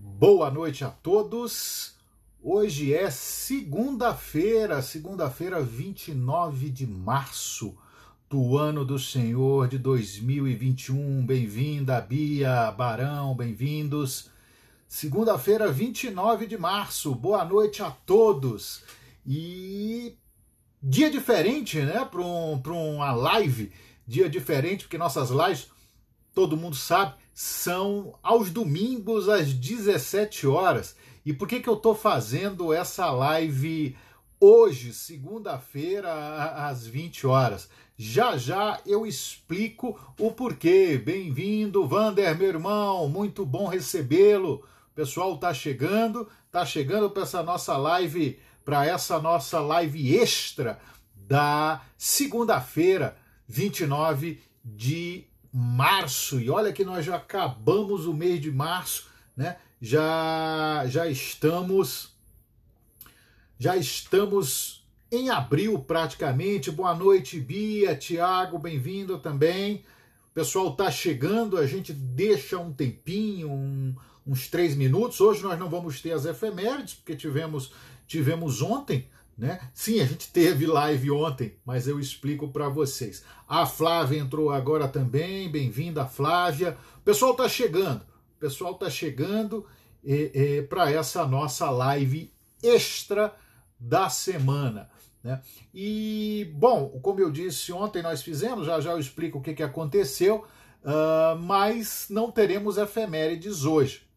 Boa noite a todos. Hoje é segunda-feira, segunda-feira, 29 de março do ano do Senhor de 2021. Bem-vinda, Bia, Barão, bem-vindos. Segunda-feira, 29 de março. Boa noite a todos. E dia diferente, né, para um, uma live. Dia diferente, porque nossas lives, todo mundo sabe, são aos domingos às 17 horas. E por que, que eu estou fazendo essa live hoje, segunda-feira, às 20 horas? Já já eu explico o porquê. Bem-vindo, Vander, meu irmão, muito bom recebê-lo. O pessoal tá chegando, tá chegando para essa nossa live, para essa nossa live extra da segunda-feira, 29 de março, e olha que nós já acabamos o mês de março, né? Já, já estamos já estamos em abril praticamente. Boa noite, Bia, Tiago, bem-vindo também. O pessoal tá chegando, a gente deixa um tempinho, um, uns três minutos. Hoje nós não vamos ter as efemérides, porque tivemos, tivemos ontem, né? Sim, a gente teve live ontem, mas eu explico para vocês. A Flávia entrou agora também, bem-vinda, Flávia. O pessoal está chegando, o pessoal está chegando é, é, para essa nossa live extra da semana. Né? E, bom, como eu disse ontem, nós fizemos, já já eu explico o que, que aconteceu, uh, mas não teremos efemérides hoje.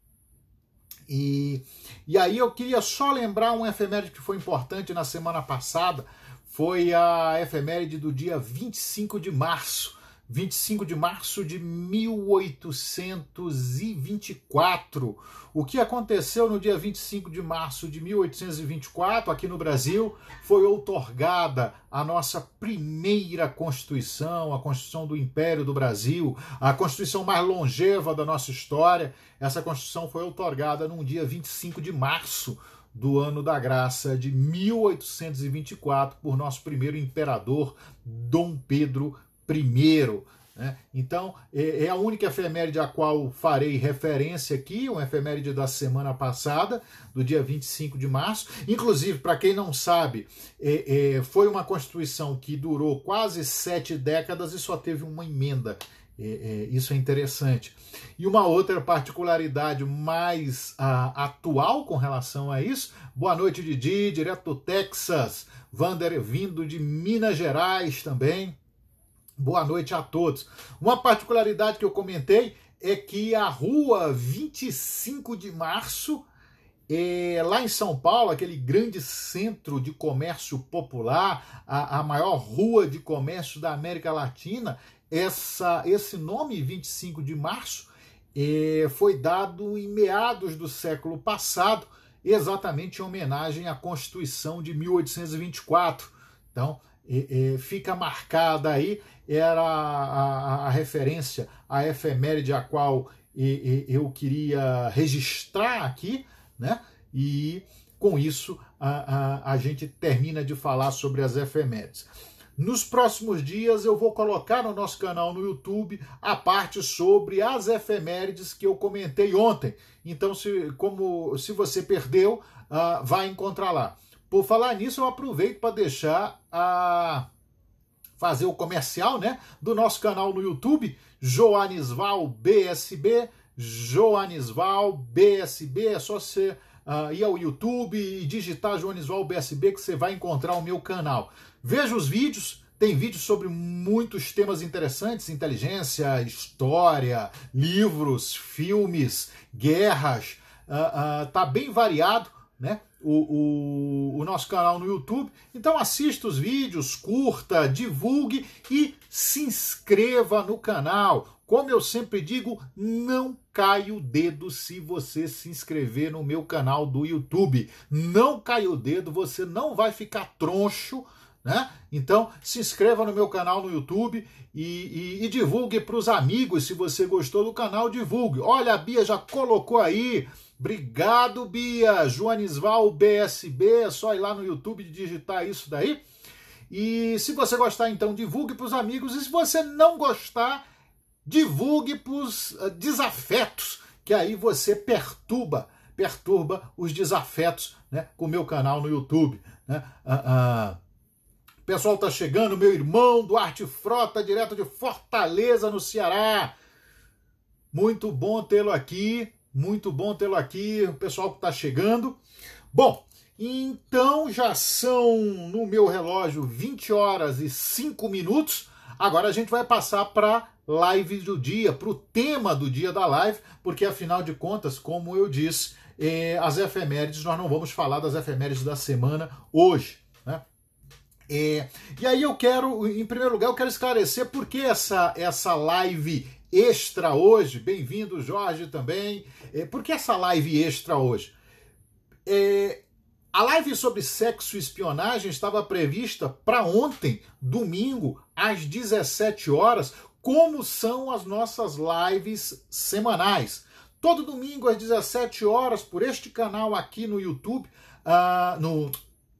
E, e aí eu queria só lembrar um efeméride que foi importante na semana passada, foi a efeméride do dia 25 de março, 25 de março de 1824. O que aconteceu no dia 25 de março de 1824, aqui no Brasil, foi outorgada a nossa primeira Constituição, a Constituição do Império do Brasil, a Constituição mais longeva da nossa história. Essa Constituição foi outorgada num dia 25 de março do ano da graça de 1824 por nosso primeiro imperador Dom Pedro primeiro. Né? Então, é, é a única efeméride a qual farei referência aqui, uma efeméride da semana passada, do dia 25 de março. Inclusive, para quem não sabe, é, é, foi uma Constituição que durou quase sete décadas e só teve uma emenda. É, é, isso é interessante. E uma outra particularidade mais a, atual com relação a isso. Boa noite, Didi, direto do Texas. Vander vindo de Minas Gerais também. Boa noite a todos. Uma particularidade que eu comentei é que a rua 25 de março, é, lá em São Paulo, aquele grande centro de comércio popular, a, a maior rua de comércio da América Latina, essa, esse nome 25 de março é, foi dado em meados do século passado, exatamente em homenagem à Constituição de 1824. Então, fica marcada aí, era a, a, a, referência, a efeméride a qual eu queria registrar aqui, né? E com isso a, a, a gente termina de falar sobre as efemérides. Nos próximos dias eu vou colocar no nosso canal no YouTube a parte sobre as efemérides que eu comentei ontem. Então, se, como, se você perdeu, uh, vai encontrar lá. Por falar nisso, eu aproveito para deixar a fazer o comercial, né, do nosso canal no YouTube, Joanisval BSB, Joanisval BSB, é só você uh, ir ao YouTube e digitar Joanisval BSB que você vai encontrar o meu canal. Veja os vídeos, tem vídeos sobre muitos temas interessantes: inteligência, história, livros, filmes, guerras. Uh, uh, tá bem variado, né? o, o, o, nosso canal no YouTube. Então assista os vídeos, curta, divulgue e se inscreva no canal. Como eu sempre digo, não cai o dedo se você se inscrever no meu canal do YouTube. Não cai o dedo, você não vai ficar troncho. Né? Então se inscreva no meu canal no YouTube e, e, e divulgue para os amigos. Se você gostou do canal, divulgue. Olha, a Bia já colocou aí Obrigado, Bia. Joanisval BSB, é só ir lá no YouTube e digitar isso daí. E se você gostar, então divulgue para os amigos. E se você não gostar, divulgue para os eh, desafetos, que aí você perturba, perturba os desafetos né, com o meu canal no YouTube. Né? Ah, ah. O pessoal tá chegando, meu irmão Duarte Frota, direto de Fortaleza, no Ceará. Muito bom tê-lo aqui. Muito bom tê-lo aqui, o pessoal que está chegando. Bom, então já são no meu relógio 20 horas e 5 minutos. Agora a gente vai passar para live do dia, para o tema do dia da live, porque afinal de contas, como eu disse, é, as efemérides, nós não vamos falar das efemérides da semana hoje. Né? É, e aí eu quero, em primeiro lugar, eu quero esclarecer por que essa, essa live extra hoje. Bem-vindo, Jorge, também. É, por que essa live extra hoje? É, a live sobre sexo e espionagem estava prevista para ontem, domingo, às 17 horas, como são as nossas lives semanais. Todo domingo às 17 horas, por este canal aqui no YouTube, uh, no,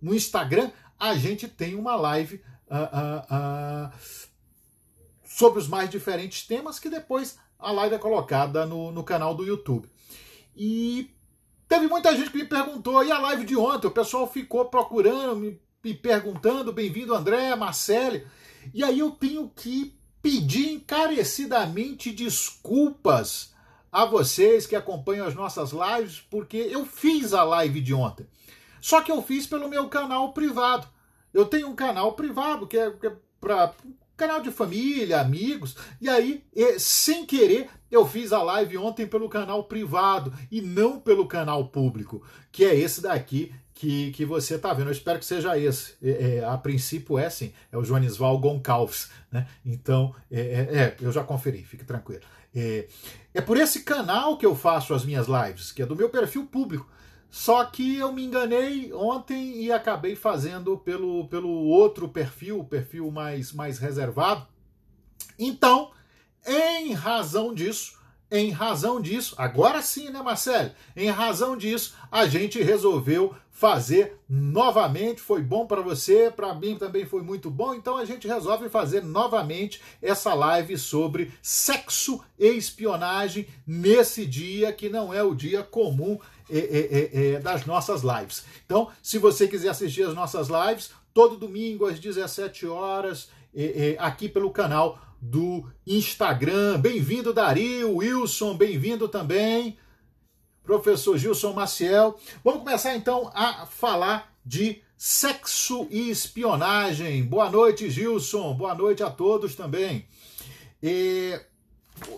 no, Instagram, a gente tem uma live. Uh, uh, sobre os mais diferentes temas, que depois a live é colocada no, no canal do YouTube. E teve muita gente que me perguntou, e a live de ontem? O pessoal ficou procurando, me, me perguntando, bem-vindo André, Marcele. E aí eu tenho que pedir encarecidamente desculpas a vocês que acompanham as nossas lives, porque eu fiz a live de ontem. Só que eu fiz pelo meu canal privado. Eu tenho um canal privado que é, é para canal de família, amigos, e aí, sem querer, eu fiz a live ontem pelo canal privado e não pelo canal público, que é esse daqui que, que você está vendo. Eu espero que seja esse. É, é, a princípio é sim, é o Joanisval Goncalves. Né? Então, é, é, é eu já conferi, fique tranquilo. É, é, por esse canal que eu faço as minhas lives, que é do meu perfil público. Só que eu me enganei ontem e acabei fazendo pelo, pelo outro perfil, o perfil mais, mais reservado. Então, em razão disso, em razão disso, agora sim, né, Marcelo? Em razão disso, a gente resolveu fazer novamente. Foi bom para você, para mim também foi muito bom. Então a gente resolve fazer novamente essa live sobre sexo e espionagem nesse dia que não é o dia comum é, é, das nossas lives. Então, se você quiser assistir as nossas lives, todo domingo às 17 horas, aqui pelo canal do Instagram. Bem-vindo, Dario, Wilson, bem-vindo também, professor Gilson Maciel. Vamos começar então a falar de sexo e espionagem. Boa noite, Gilson, boa noite a todos também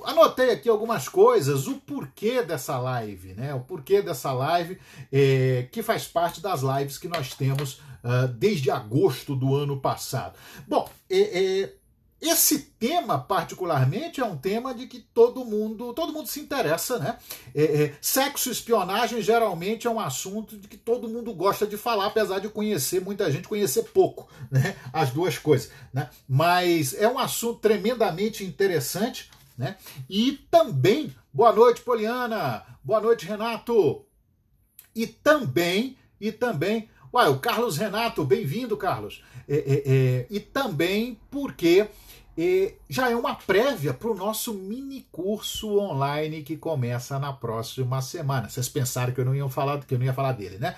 anotei aqui algumas coisas, o porquê dessa live, né? O porquê dessa live, é, que faz parte das lives que nós temos uh, desde agosto do ano passado. Bom, é, é, esse tema, particularmente, é um tema de que todo mundo, todo mundo se interessa, né? É, é, sexo e espionagem geralmente é um assunto de que todo mundo gosta de falar, apesar de conhecer muita gente conhecer pouco, né? As duas coisas, né? Mas é um assunto tremendamente interessante. Né? E também, boa noite, Poliana, boa noite, Renato. E também, e também, uai, o Carlos Renato, bem-vindo, Carlos. É, é, é, e também porque é, já é uma prévia para o nosso mini curso online que começa na próxima semana. Vocês pensaram que eu não ia falar, que eu não ia falar dele, né?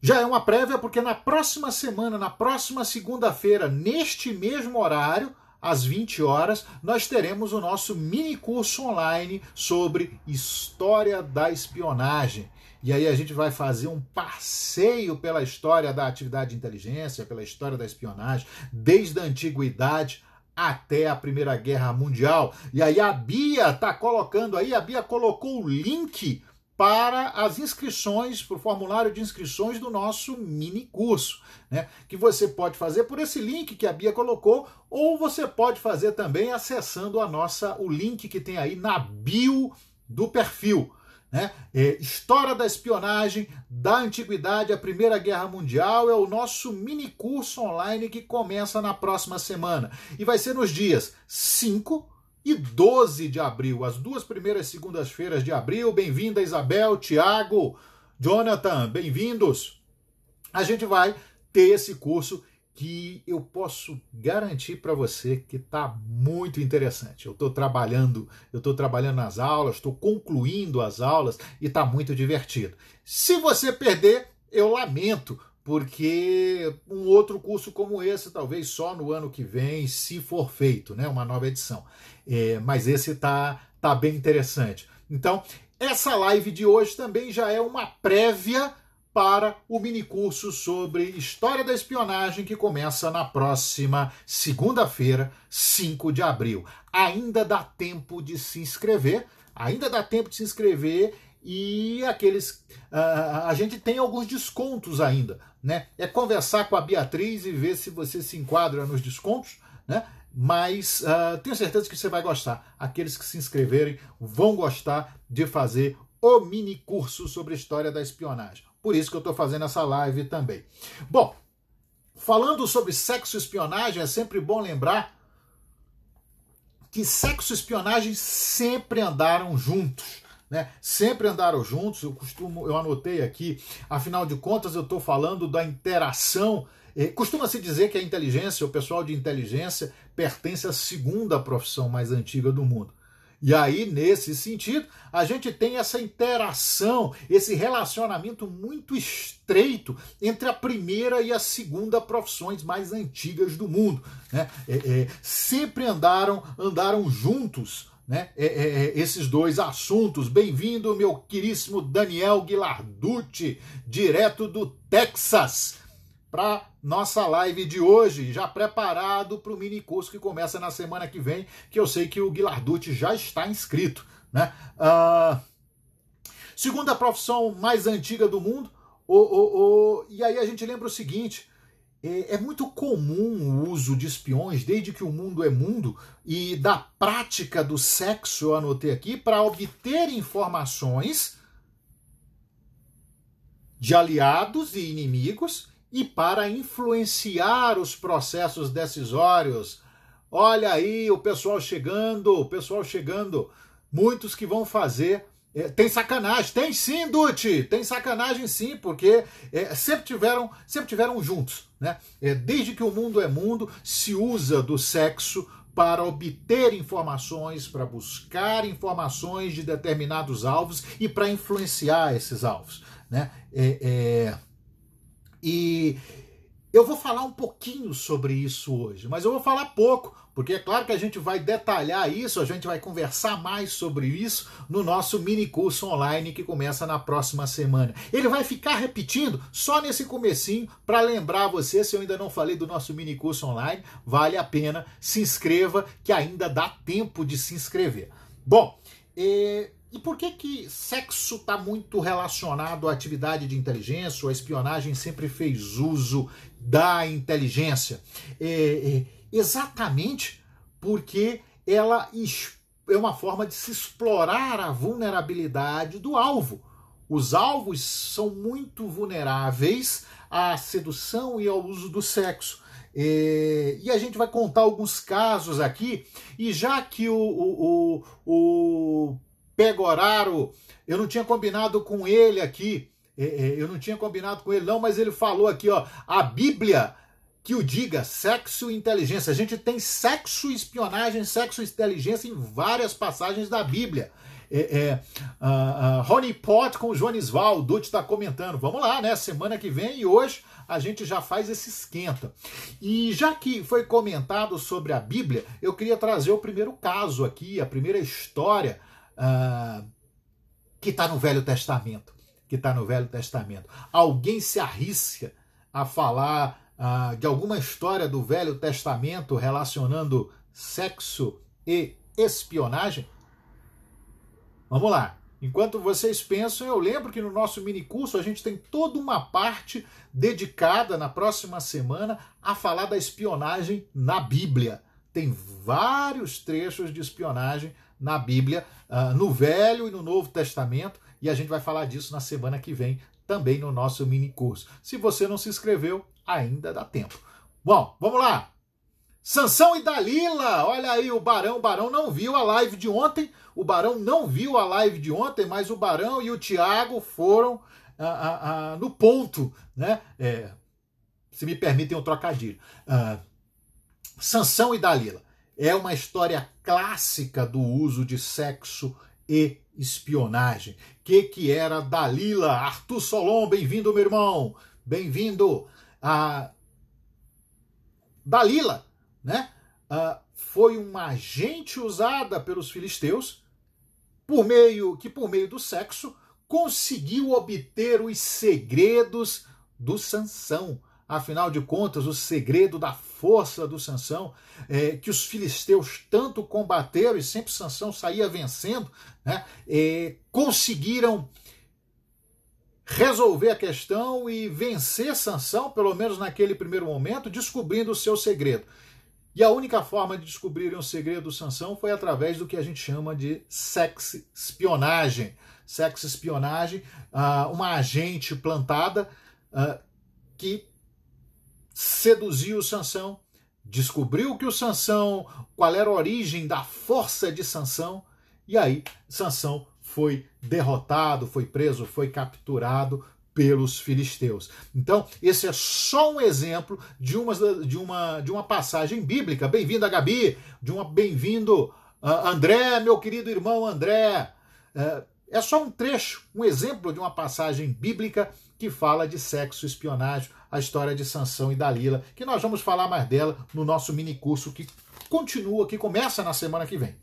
Já é uma prévia porque na próxima semana, na próxima segunda-feira, neste mesmo horário, às 20 horas, nós teremos o nosso mini curso online sobre história da espionagem. E aí a gente vai fazer um passeio pela história da atividade de inteligência, pela história da espionagem, desde a antiguidade até a Primeira Guerra Mundial. E aí a Bia tá colocando aí, a Bia colocou o link para as inscrições, para o formulário de inscrições do nosso mini curso, né? Que você pode fazer por esse link que a Bia colocou, ou você pode fazer também acessando a nossa, o link que tem aí na bio do perfil. Né? É, História da espionagem da antiguidade à Primeira Guerra Mundial é o nosso mini curso online que começa na próxima semana e vai ser nos dias 5, e 12 de abril, as duas primeiras segundas-feiras de abril. Bem-vinda, Isabel, Tiago, Jonathan, bem-vindos. A gente vai ter esse curso que eu posso garantir para você que está muito interessante. Eu estou trabalhando, eu estou trabalhando nas aulas, estou concluindo as aulas e está muito divertido. Se você perder, eu lamento, porque um outro curso como esse, talvez só no ano que vem, se for feito, né? Uma nova edição. É, mas esse tá, tá bem interessante. Então, essa live de hoje também já é uma prévia para o minicurso sobre História da Espionagem que começa na próxima segunda-feira, 5 de abril. Ainda dá tempo de se inscrever, ainda dá tempo de se inscrever e aqueles uh, a gente tem alguns descontos ainda, né? É conversar com a Beatriz e ver se você se enquadra nos descontos, né? Mas uh, tenho certeza que você vai gostar. Aqueles que se inscreverem vão gostar de fazer o mini curso sobre história da espionagem. Por isso que eu estou fazendo essa live também. Bom, falando sobre sexo e espionagem, é sempre bom lembrar que sexo e espionagem sempre andaram juntos. Né? Sempre andaram juntos, eu costumo, eu anotei aqui, afinal de contas eu estou falando da interação. Eh, é, Costuma-se dizer que a inteligência, o pessoal de inteligência, pertence à segunda profissão mais antiga do mundo. E aí, nesse sentido, a gente tem essa interação, esse relacionamento muito estreito entre a primeira e a segunda profissões mais antigas do mundo. Né? É, é, sempre andaram, andaram juntos né, é, é, é, esses dois assuntos. Bem-vindo, meu queríssimo Daniel Guilarducci, direto do Texas, para nossa live de hoje, já preparado para o mini curso que começa na semana que vem, que eu sei que o Guilarducci já está inscrito. Né? Uh, segunda profissão mais antiga do mundo, e aí a gente lembra o seguinte: é, é muito comum o uso de espiões, desde que o mundo é mundo, e da prática do sexo, eu anotei aqui, para obter informações de aliados e inimigos e para influenciar os processos decisórios. Olha aí o pessoal chegando, o pessoal chegando, muitos que vão fazer é, tem sacanagem, tem sim, Dutti, tem sacanagem sim, porque é, sempre tiveram, sempre tiveram juntos, né? É, desde que o mundo é mundo, se usa do sexo para obter informações, para buscar informações de determinados alvos e para influenciar esses alvos, né? É, é e eu vou falar um pouquinho sobre isso hoje, mas eu vou falar pouco, porque é claro que a gente vai detalhar isso, a gente vai conversar mais sobre isso no nosso mini curso online que começa na próxima semana. Ele vai ficar repetindo só nesse comecinho para lembrar você, se eu ainda não falei do nosso mini curso online, vale a pena, se inscreva que ainda dá tempo de se inscrever. Bom, e, é, e por que que sexo está muito relacionado à atividade de inteligência? a espionagem sempre fez uso da inteligência? E, é, e, é, exatamente porque ela é uma forma de se explorar a vulnerabilidade do alvo. Os alvos são muito vulneráveis à sedução e ao uso do sexo. É, e, a gente vai contar alguns casos aqui, e já que o, o, o, o Pegoraro, eu não tinha combinado com ele aqui, é, é, eu não tinha combinado com ele, não, mas ele falou aqui, ó, a Bíblia que o diga sexo e inteligência. A gente tem sexo e espionagem, sexo e inteligência em várias passagens da Bíblia. É, é, uh, uh, Rony Pot com o Val, o Dutti está comentando. Vamos lá, né? Semana que vem e hoje a gente já faz esse esquenta. E já que foi comentado sobre a Bíblia, eu queria trazer o primeiro caso aqui, a primeira história uh, que está no Velho Testamento. Que está no Velho Testamento. Alguém se arrisca a falar ah, de alguma história do Velho Testamento relacionando sexo e espionagem? Vamos lá. Enquanto vocês pensam, eu lembro que no nosso mini curso a gente tem toda uma parte dedicada na próxima semana a falar da espionagem na Bíblia. Tem vários trechos de espionagem na Bíblia, ah, no Velho e no Novo Testamento, e a gente vai falar disso na semana que vem também no nosso mini curso. Se você não se inscreveu, ainda dá tempo. Bom, vamos lá. Sansão e Dalila, olha aí o Barão, o Barão não viu a live de ontem, o Barão não viu a live de ontem, mas o Barão e o Tiago foram ah, ah, ah, no ponto, né? É, se me permitem um trocadilho. Ah, Sansão e Dalila é uma história clássica do uso de sexo e espionagem. Que que era Dalila? Arthur Solon, bem-vindo, meu irmão. Bem-vindo. A Dalila, né? Uh, foi uma agente usada pelos filisteus, por meio que por meio do sexo conseguiu obter os segredos do Sansão. Afinal de contas, o segredo da força do Sansão, é, que os filisteus tanto combateram e sempre Sansão saía vencendo, né, é, conseguiram resolver a questão e vencer Sansão, pelo menos naquele primeiro momento, descobrindo o seu segredo. E a única forma de descobrirem o segredo do Sansão foi através do que a gente chama de sex espionagem. Sex espionagem, ah, uma agente plantada ah, que seduziu o Sansão, descobriu que o Sansão, qual era a origem da força de Sansão, e aí Sansão foi derrotado, foi preso, foi capturado pelos filisteus. Então, esse é só um exemplo de uma, de uma, de uma passagem bíblica. Bem-vinda, Gabi, de uma bem-vindo, uh, André, meu querido irmão André. Uh, é só um trecho, um exemplo de uma passagem bíblica que fala de sexo e espionagem, a história de Sansão e Dalila, que nós vamos falar mais dela no nosso mini curso que continua, que começa na semana que vem.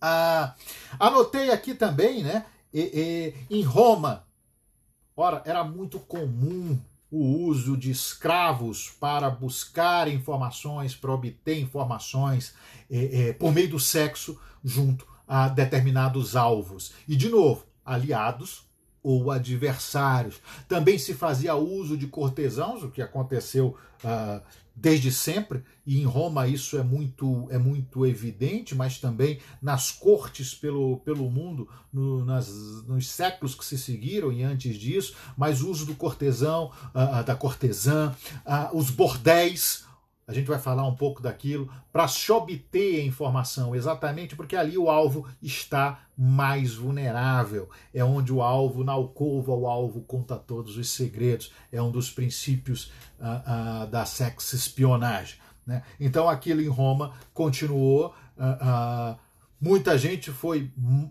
Ah, anotei aqui também, né? E, e, em Roma, ora, era muito comum o uso de escravos para buscar informações, para obter informações eh, eh, por meio do sexo junto a determinados alvos. E, de novo, aliados ou adversários. Também se fazia uso de cortesãos, o que aconteceu ah, desde sempre, e em Roma isso é muito, é muito evidente, mas também nas cortes pelo, pelo mundo, no, nas, nos séculos que se seguiram e antes disso, mas o uso do cortesão, ah, da cortesã, ah, os bordéis, a gente vai falar um pouco daquilo para se obter a informação, exatamente porque ali o alvo está mais vulnerável. É onde o alvo, na alcova, o alvo conta todos os segredos. É um dos princípios uh, uh, da sexo espionagem. Né? Então aquilo em Roma continuou. Uh, Muita gente foi hum,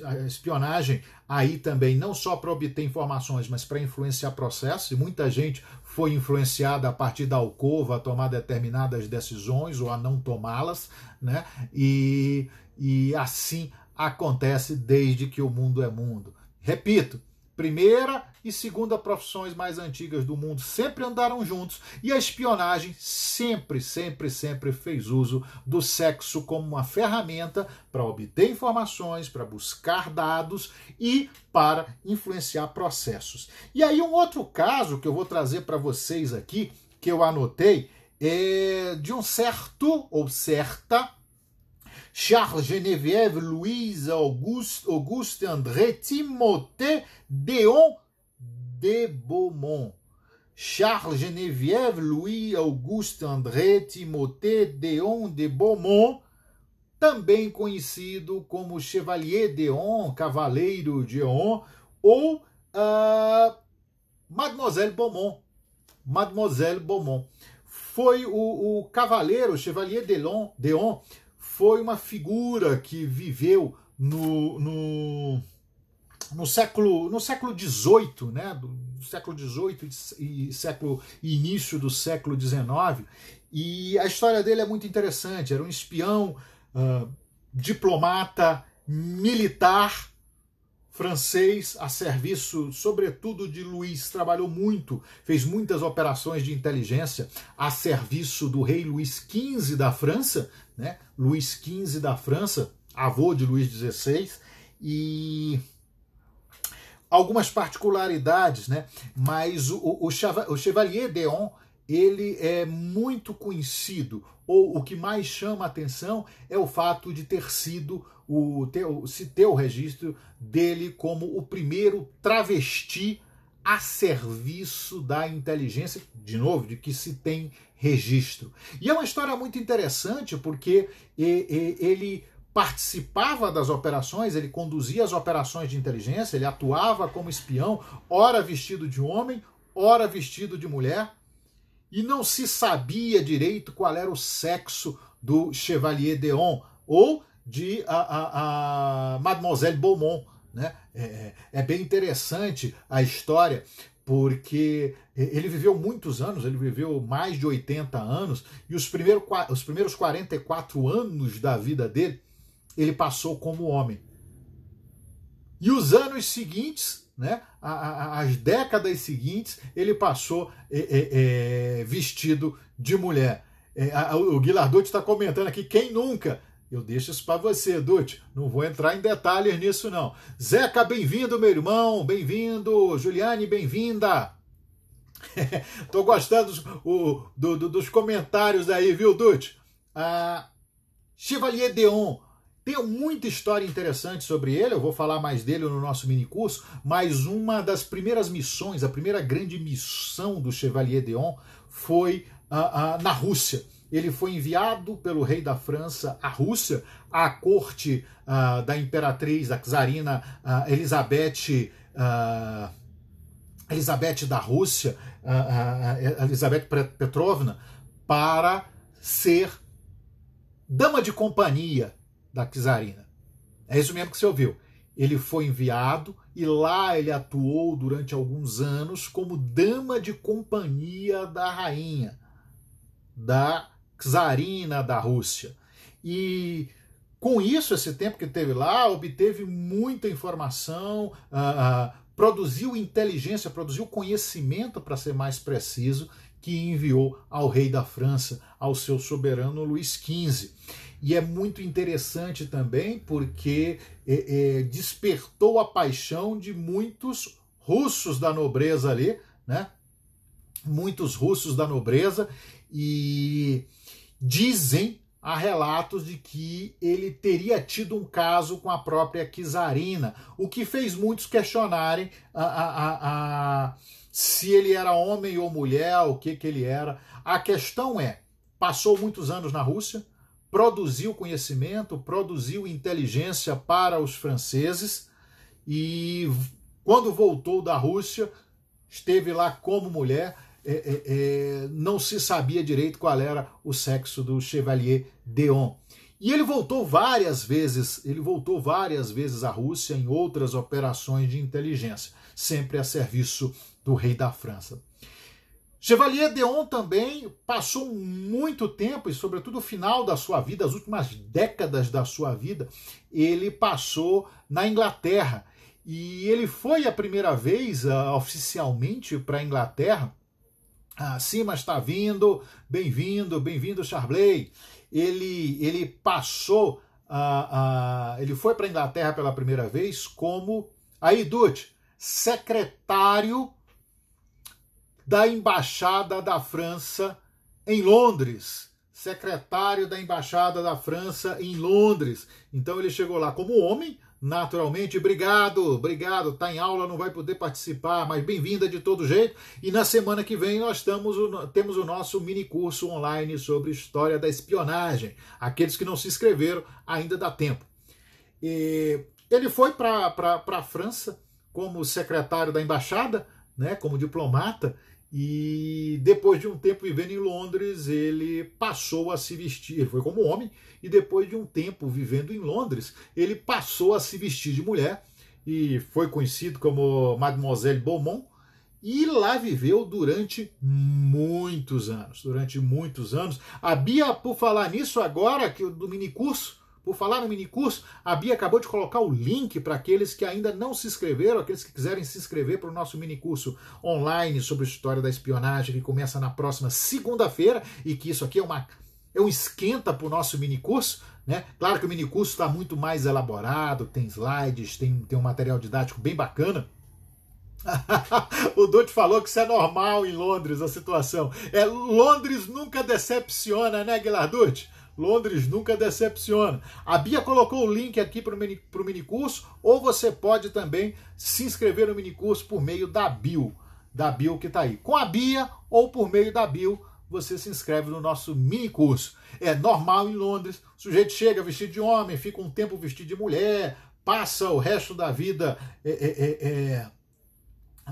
a, espionagem aí também, não só para obter informações, mas para influenciar processos, e muita gente foi influenciada a partir da alcova a tomar determinadas decisões ou a não tomá-las, né? E, e assim acontece desde que o mundo é mundo. Repito, Primeira e segunda profissões mais antigas do mundo sempre andaram juntos e a espionagem sempre, sempre, sempre fez uso do sexo como uma ferramenta para obter informações, para buscar dados e para influenciar processos. E aí, um outro caso que eu vou trazer para vocês aqui, que eu anotei, é de um certo ou certa Charles Geneviève, Louise, Auguste, Auguste André, Timothée, Déon de Beaumont. Charles Geneviève, Louis, Auguste André, Timothée, Déon de Beaumont, também conhecido como Chevalier Déon, Cavaleiro Déon, ou uh, Mademoiselle Beaumont. Mademoiselle Beaumont. Foi o, o cavaleiro, Chevalier Deon. Déon, foi uma figura que viveu no, no, no século no século XVIII, né, do século XVIII e século início do século XIX, e a história dele é muito interessante. Era um espião, uh, diplomata, militar francês a serviço, sobretudo de Luís, trabalhou muito, fez muitas operações de inteligência a serviço do rei Luís XV da França, né? Luís XV da França, avô de Luís XVI, e algumas particularidades, né? Mas o, o, o Chevalier Deon ele é muito conhecido, ou o que mais chama a atenção é o fato de ter sido o ter, se ter o registro dele como o primeiro travesti a serviço da inteligência, de novo, de que se tem registro. E é uma história muito interessante porque ele participava das operações, ele conduzia as operações de inteligência, ele atuava como espião, ora vestido de homem, ora vestido de mulher, e não se sabia direito qual era o sexo do Chevalier Deon ou de a, a, a Mademoiselle Beaumont né? É, é, é bem interessante a história, porque ele viveu muitos anos, ele viveu mais de 80 anos, e os primeiros, os primeiros 44 anos da vida dele, ele passou como homem. E os anos seguintes, né, as décadas seguintes, ele passou é, é, é, vestido de mulher. É, a, o Guilardot está comentando aqui, quem nunca eu deixo isso para você, Dute. Não vou entrar em detalhes nisso, não. Zeca, bem-vindo, meu irmão. Bem-vindo. Juliane, bem-vinda. Tô gostando dos, do, do, dos comentários aí, viu, Dute? Ah, Chevalier Deon. Tem muita história interessante sobre ele, eu vou falar mais dele no nosso mini curso, mas uma das primeiras missões, a primeira grande missão do Chevalier Deon foi ah, ah, na Rússia ele foi enviado pelo rei da França à Rússia, à corte uh, da imperatriz, da czarina uh, Elizabeth, uh, Elizabeth da Rússia, Elizabeth Petrovna, para ser dama de companhia da czarina. É isso mesmo que você ouviu. Ele foi enviado e lá ele atuou durante alguns anos como dama de companhia da rainha, da czarina da Rússia. E com isso, esse tempo que teve lá, obteve muita informação, uh, uh, produziu inteligência, produziu conhecimento, para ser mais preciso, que enviou ao rei da França, ao seu soberano Luís XV. E é muito interessante também porque é, é, despertou a paixão de muitos russos da nobreza ali, né? Muitos russos da nobreza e Dizem há relatos de que ele teria tido um caso com a própria Kizarina, o que fez muitos questionarem a, a, a, se ele era homem ou mulher, o que, que ele era. A questão é: passou muitos anos na Rússia, produziu conhecimento, produziu inteligência para os franceses e quando voltou da Rússia, esteve lá como mulher é, é, é, não se sabia direito qual era o sexo do Chevalier Deon. E ele voltou várias vezes, ele voltou várias vezes à Rússia em outras operações de inteligência, sempre a serviço do rei da França. Chevalier Deon também passou muito tempo, e sobretudo o final da sua vida, as últimas décadas da sua vida, ele passou na Inglaterra. E ele foi a primeira vez uh, oficialmente para a Inglaterra Acima ah, está vindo, bem-vindo, bem-vindo, Charley. Ele, ele passou, a, a ele foi para a Inglaterra pela primeira vez como, aí, Dut, secretário da Embaixada da França em Londres. Secretário da Embaixada da França em Londres. Então ele chegou lá como homem, naturalmente. Obrigado, obrigado. está em aula, não vai poder participar, mas bem-vinda de todo jeito. E na semana que vem nós estamos, temos o nosso mini curso online sobre história da espionagem. Aqueles que não se inscreveram ainda dá tempo. E ele foi para a França como secretário da embaixada, né, como diplomata, e depois de um tempo vivendo em Londres, ele passou a se vestir. Ele foi como homem, e depois de um tempo vivendo em Londres, ele passou a se vestir de mulher e foi conhecido como Mademoiselle Beaumont. E lá viveu durante muitos anos. Durante muitos anos. A Bia, por falar nisso agora, que do mini curso, por falar no minicurso, a Bia acabou de colocar o link para aqueles que ainda não se inscreveram, aqueles que quiserem se inscrever para o nosso minicurso online sobre a história da espionagem, que começa na próxima segunda-feira, e que isso aqui é uma é um esquenta para o nosso minicurso. Né? Claro que o minicurso está muito mais elaborado, tem slides, tem, tem um material didático bem bacana. o Dutch falou que isso é normal em Londres, a situação. É, Londres nunca decepciona, né, Guilardute? Londres nunca decepciona. A Bia colocou o link aqui para o mini, curso. ou você pode também se inscrever no minicurso por meio da Bio, da Bio que está aí. Com a Bia ou por meio da Bio, você se inscreve no nosso minicurso. É normal em Londres, o sujeito chega vestido de homem, fica um tempo vestido de mulher, passa o resto da vida é, é, é, é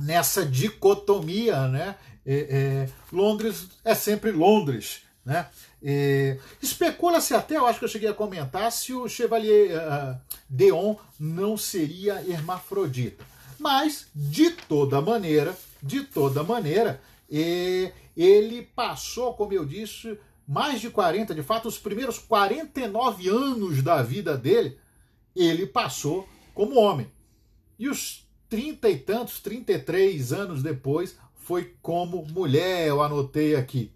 nessa dicotomia, né? É, é, Londres é sempre Londres, né? É, Especula-se até, eu acho que eu cheguei a comentar, se o Chevalier uh, Deon não seria hermafrodita. Mas, de toda maneira, de toda maneira, é, ele passou, como eu disse, mais de 40, de fato, os primeiros 49 anos da vida dele, ele passou como homem. E os trinta e tantos, 33 anos depois, foi como mulher, eu anotei aqui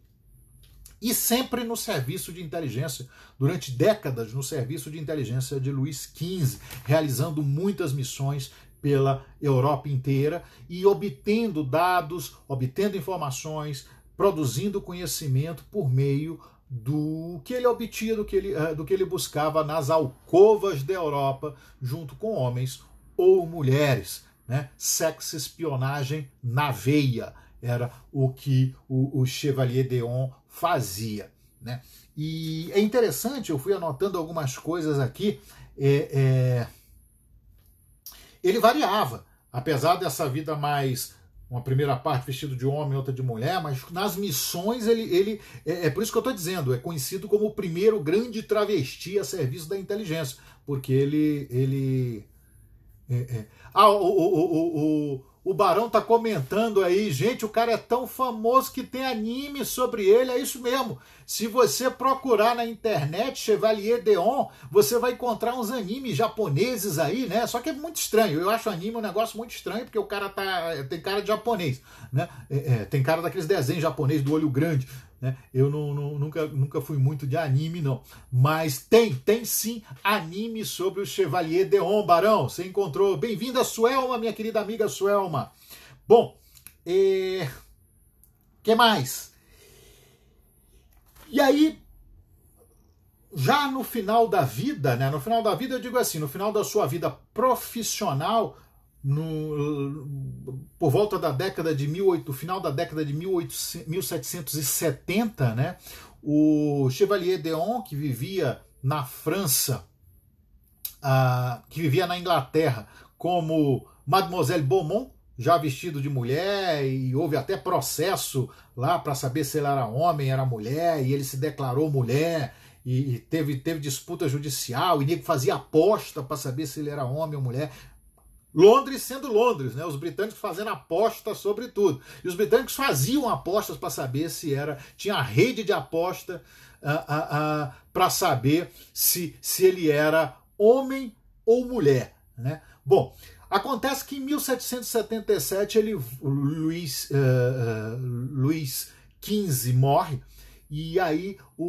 e sempre no serviço de inteligência, durante décadas no serviço de inteligência de Luís XV, realizando muitas missões pela Europa inteira e obtendo dados, obtendo informações, produzindo conhecimento por meio do que ele obtinha, do que ele, eh, do que ele buscava nas alcovas da Europa, junto com homens ou mulheres. Né? Sexo espionagem na veia era o que o, o Chevalier Deon fazia. Né? E é interessante, eu fui anotando algumas coisas aqui. É, é, ele variava, apesar dessa vida mais uma primeira parte vestido de homem, outra de mulher, mas nas missões ele, ele é, é por isso que eu estou dizendo, é conhecido como o primeiro grande travesti a serviço da inteligência, porque ele ele é, é. ah o, o, o, o o Barão tá comentando aí, gente, o cara é tão famoso que tem anime sobre ele, é isso mesmo. Se você procurar na internet Chevalier Deon, você vai encontrar uns animes japoneses aí, né? Só que é muito estranho. Eu acho anime um negócio muito estranho porque o cara tá tem cara de japonês, né? É, é, tem cara daqueles desenhos japoneses do olho grande, né? Eu não, não, nunca, nunca fui muito de anime, não. Mas tem, tem sim anime sobre o Chevalier de Ron Barão. Você encontrou. Bem-vinda, Suelma, minha querida amiga Suelma. Bom, e... É, que mais? E aí, já no final da vida, né? No final da vida, eu digo assim, no final da sua vida profissional, no, eh, por volta da década de 18, final da década de 18, 1770, né, o Chevalier Deon, que vivia na França, ah, que vivia na Inglaterra, como Mademoiselle Beaumont, já vestido de mulher, e houve até processo lá para saber se ele era homem, era mulher, e ele se declarou mulher, e, e teve, teve disputa judicial, e nego fazia aposta para saber se ele era homem ou mulher. Londres sendo Londres, né? Os britânicos fazendo apostas sobre tudo. E os britânicos faziam apostas para saber se era. Tinha rede de aposta uh, ah, uh, ah, uh, ah, para saber se, se ele era homem ou mulher. Né? Bom, acontece que em 1777 ele, Luís, Luís XV morre, e aí o,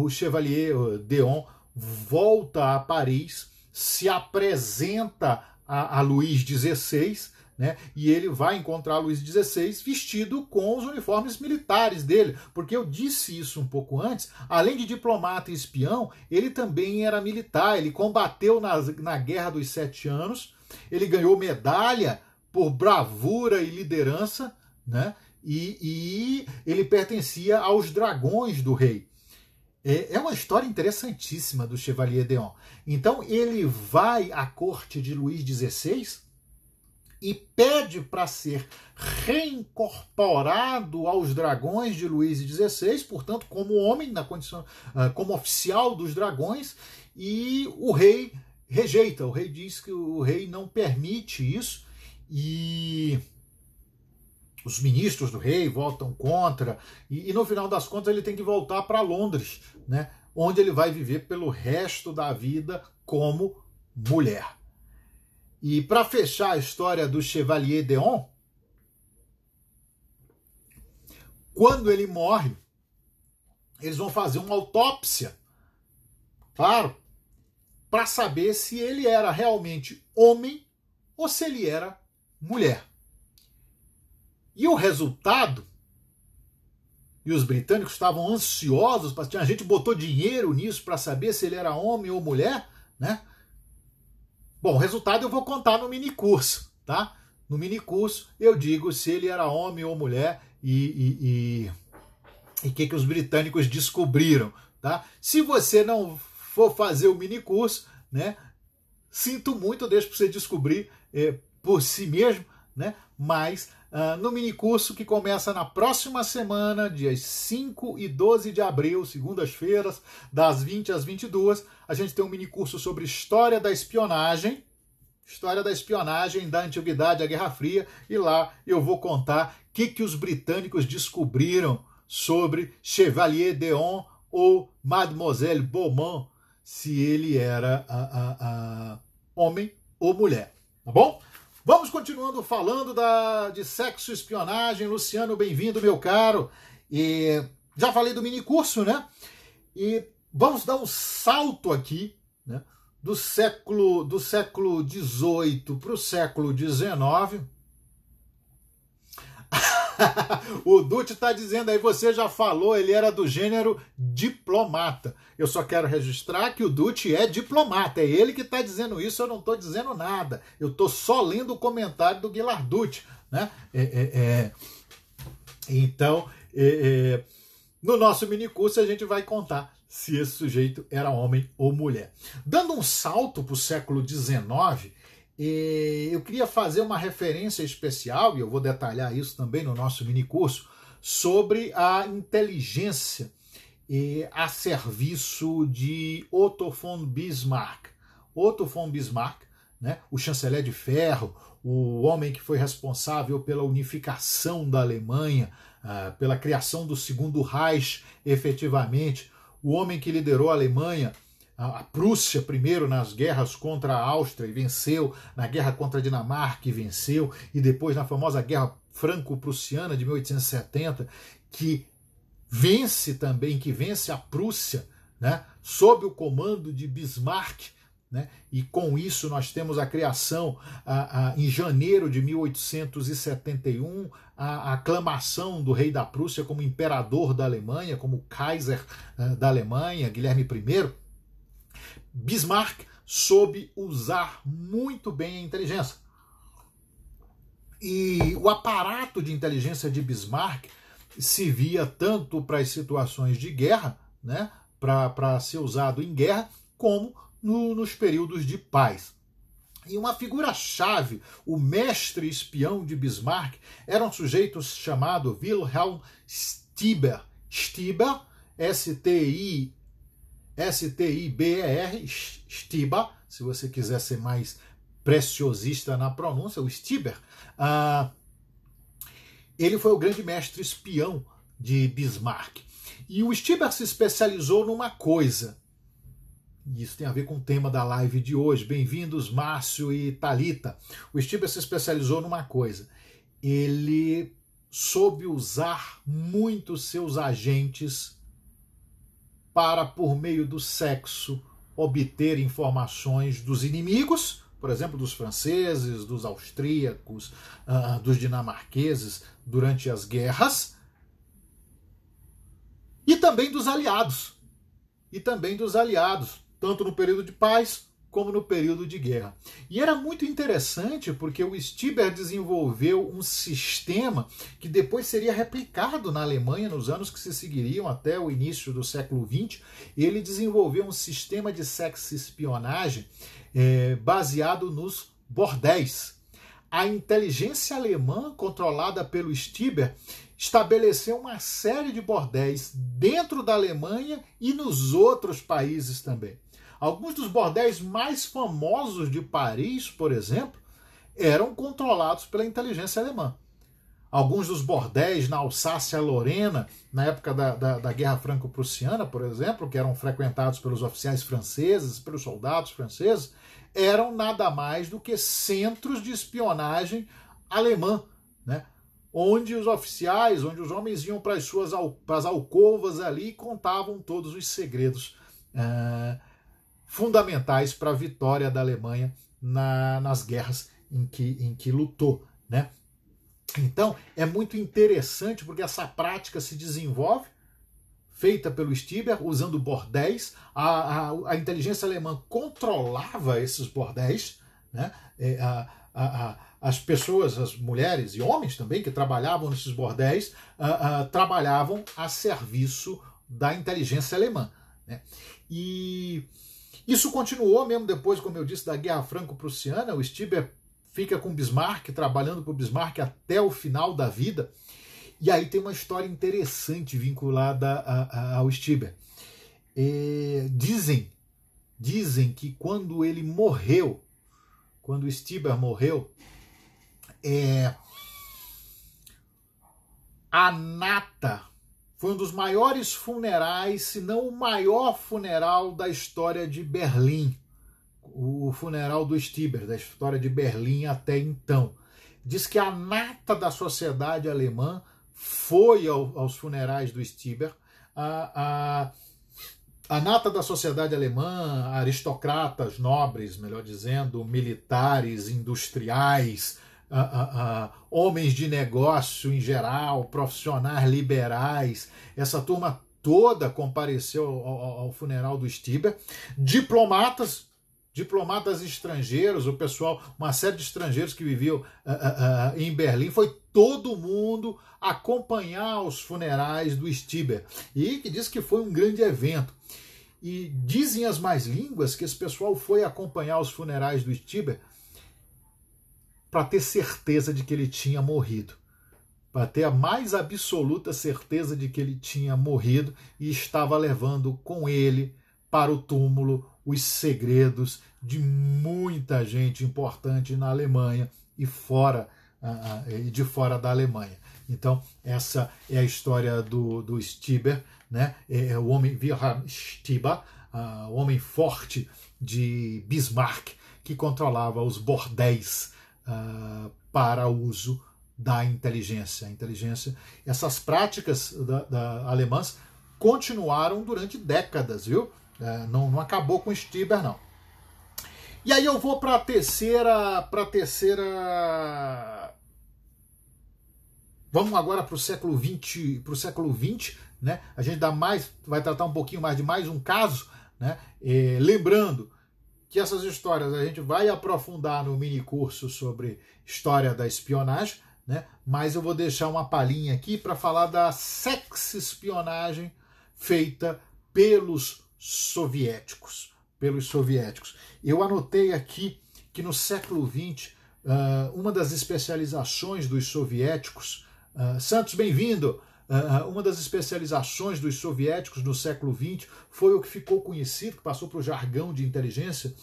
o, o Chevalier Deon volta a Paris, se apresenta a, a Luís XVI, né? E ele vai encontrar Luís XVI vestido com os uniformes militares dele, porque eu disse isso um pouco antes. Além de diplomata e espião, ele também era militar. Ele combateu na, na Guerra dos Sete Anos. Ele ganhou medalha por bravura e liderança, né? E, e ele pertencia aos dragões do rei. É, é uma história interessantíssima do Chevalier D'Eon. Então ele vai à corte de Luís XVI e pede para ser reincorporado aos dragões de Luís XVI, portanto, como homem, na condição, ah, como oficial dos dragões, e o rei rejeita. O rei diz que o rei não permite isso e os ministros do rei votam contra, e, e, no final das contas ele tem que voltar para Londres, né, onde ele vai viver pelo resto da vida como mulher. E para fechar a história do Chevalier Deon, quando ele morre, eles vão fazer uma autópsia, claro, para saber se ele era realmente homem ou se ele era mulher. E o resultado e os britânicos estavam ansiosos, a gente botou dinheiro nisso para saber se ele era homem ou mulher, né? Bom, o resultado eu vou contar no mini curso, tá? No mini curso eu digo se ele era homem ou mulher e e, e, e que que os britânicos descobriram, tá? Se você não for fazer o mini curso, né? Sinto muito, deixo para você descobrir é, por si mesmo, né? Mas ah, no mini curso que começa na próxima semana, dias 5 e 12 de abril, segundas-feiras, das 20 às 22. A gente tem um mini curso sobre história da espionagem, história da espionagem da antiguidade à Guerra Fria, e lá eu vou contar o que, que os britânicos descobriram sobre Chevalier Deon ou Mademoiselle Beaumont, se ele era a, a, a homem ou mulher, tá bom? Vamos continuando falando da, de sexo e espionagem. Luciano, bem-vindo, meu caro. E já falei do mini curso, né? E vamos dar um salto aqui, né? Do século do século XVIII para o século XIX, o Dutti está dizendo aí, você já falou, ele era do gênero diplomata. Eu só quero registrar que o Dutti é diplomata. É ele que está dizendo isso, eu não estou dizendo nada. Eu estou só lendo o comentário do Guilherme Dutti. Né? É, é, é. Então, é, é, no nosso minicurso a gente vai contar se esse sujeito era homem ou mulher. Dando um salto para o século XIX, e eu queria fazer uma referência especial, e eu vou detalhar isso também no nosso minicurso, sobre a inteligência a serviço de Otto von Bismarck. Otto von Bismarck, né, o chanceler de ferro, o homem que foi responsável pela unificação da Alemanha, ah, pela criação do Segundo Reich, efetivamente, o homem que liderou a Alemanha a Prússia primeiro nas guerras contra a Áustria e venceu, na guerra contra a Dinamarca e venceu, e depois na famosa guerra franco-prussiana de 1870, que vence também, que vence a Prússia, né, sob o comando de Bismarck, né? E com isso nós temos a criação, a, a, em janeiro de 1871, a, a, aclamação do rei da Prússia como imperador da Alemanha, como Kaiser eh, da Alemanha, Guilherme I. Bismarck soube usar muito bem a inteligência. E o aparato de inteligência de Bismarck servia tanto para as situações de guerra, né, para ser usado em guerra, como no, nos períodos de paz. E uma figura-chave, o mestre espião de Bismarck, era um sujeito chamado Wilhelm Stieber. Stieber, S-T-I-E-B-E-R, S-T-I-B-E-R, Stiba, se você quiser ser mais preciosista na pronúncia, o Stiber. Ah, ele foi o grande mestre espião de Bismarck. E o Stiber se especializou numa coisa. Isso tem a ver com o tema da live de hoje. Bem-vindos, Márcio e Talita. O Stiber se especializou numa coisa. Ele soube usar muito seus agentes para, por meio do sexo, obter informações dos inimigos, por exemplo, dos franceses, dos austríacos, uh, dos dinamarqueses durante as guerras, e também dos aliados. E também dos aliados, tanto no período de paz como no período de guerra. E era muito interessante porque o Stieber desenvolveu um sistema que depois seria replicado na Alemanha nos anos que se seguiriam até o início do século XX. Ele desenvolveu um sistema de sexo-espionagem é, baseado nos bordéis. A inteligência alemã, controlada pelo Stieber, estabeleceu uma série de bordéis dentro da Alemanha e nos outros países também. Alguns dos bordéis mais famosos de Paris, por exemplo, eram controlados pela inteligência alemã. Alguns dos bordéis na Alsácia-Lorena, na época da, da, da Guerra Franco-Prussiana, por exemplo, que eram frequentados pelos oficiais franceses, pelos soldados franceses, eram nada mais do que centros de espionagem alemã, né? onde os oficiais, onde os homens iam para as suas para as alcovas ali e contavam todos os segredos. Eh, fundamentais para a vitória da Alemanha na, nas guerras em que, em que lutou. Né? Então é muito interessante porque essa prática se desenvolve feita pelo Stiber, usando bordéis. A, a, a, inteligência alemã controlava esses bordéis, né? É, a, as pessoas, as mulheres e homens também que trabalhavam nesses bordéis, trabalhavam a serviço da inteligência alemã. Né? E isso continuou mesmo depois, como eu disse, da Guerra Franco-Prussiana. O Stieber fica com Bismarck, trabalhando com Bismarck até o final da vida. E aí tem uma história interessante vinculada a, a, ao Stieber. É, dizem, dizem que quando ele morreu, quando Stieber morreu, é, a nata foi um dos maiores funerais, se não o maior funeral da história de Berlim. O funeral do Stieber, da história de Berlim até então. Diz que a nata da sociedade alemã foi ao, aos funerais do Stieber. A, a, a nata da sociedade alemã, aristocratas, nobres, melhor dizendo, militares, industriais, ah, ah, homens de negócio em geral, profissionais liberais, essa turma toda compareceu ao, ao funeral do Stiber, diplomatas, diplomatas estrangeiros, o pessoal, uma série de estrangeiros que viviam ah, ah, ah, em Berlim, foi todo mundo acompanhar os funerais do Stiber. E que diz que foi um grande evento. E dizem as mais línguas que esse pessoal foi acompanhar os funerais do Stiber para ter certeza de que ele tinha morrido. Para ter a mais absoluta certeza de que ele tinha morrido e estava levando com ele para o túmulo os segredos de muita gente importante na Alemanha e fora ah, ah, e de fora da Alemanha. Então, essa é a história do, do Stieber, né? É, é, o homem Wilhelm Stieber, ah, o homem forte de Bismarck, que controlava os bordéis uh, para uso da inteligência. A inteligência, essas práticas da, da alemãs continuaram durante décadas, viu? É, não, não acabou com Stieber, não. E aí eu vou para a terceira, para terceira. Vamos agora para o século 20, para o século 20, né? A gente dá mais, vai tratar um pouquinho mais de mais um caso, né? É, lembrando que essas histórias a gente vai aprofundar no mini curso sobre história da espionagem, né? mas eu vou deixar uma palhinha aqui para falar da sexespionagem feita pelos soviéticos. Pelos soviéticos. Eu anotei aqui que no século XX, ah, uma das especializações dos soviéticos. Ah, Santos, bem-vindo! Ah, ah, uma das especializações dos soviéticos no século XX foi o que ficou conhecido, que passou para o jargão de inteligência,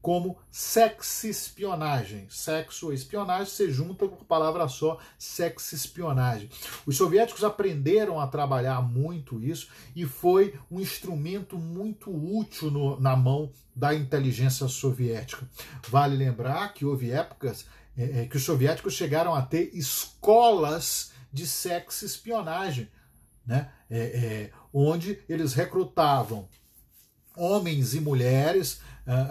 como sexespionagem. Sexo e espionagem se juntam com a palavra só, sexespionagem. Os soviéticos aprenderam a trabalhar muito isso e foi um instrumento muito útil no, na mão da inteligência soviética. Vale lembrar que houve épocas é, que os soviéticos chegaram a ter escolas de sexo espionagem, né? É, é, onde eles recrutavam homens e mulheres,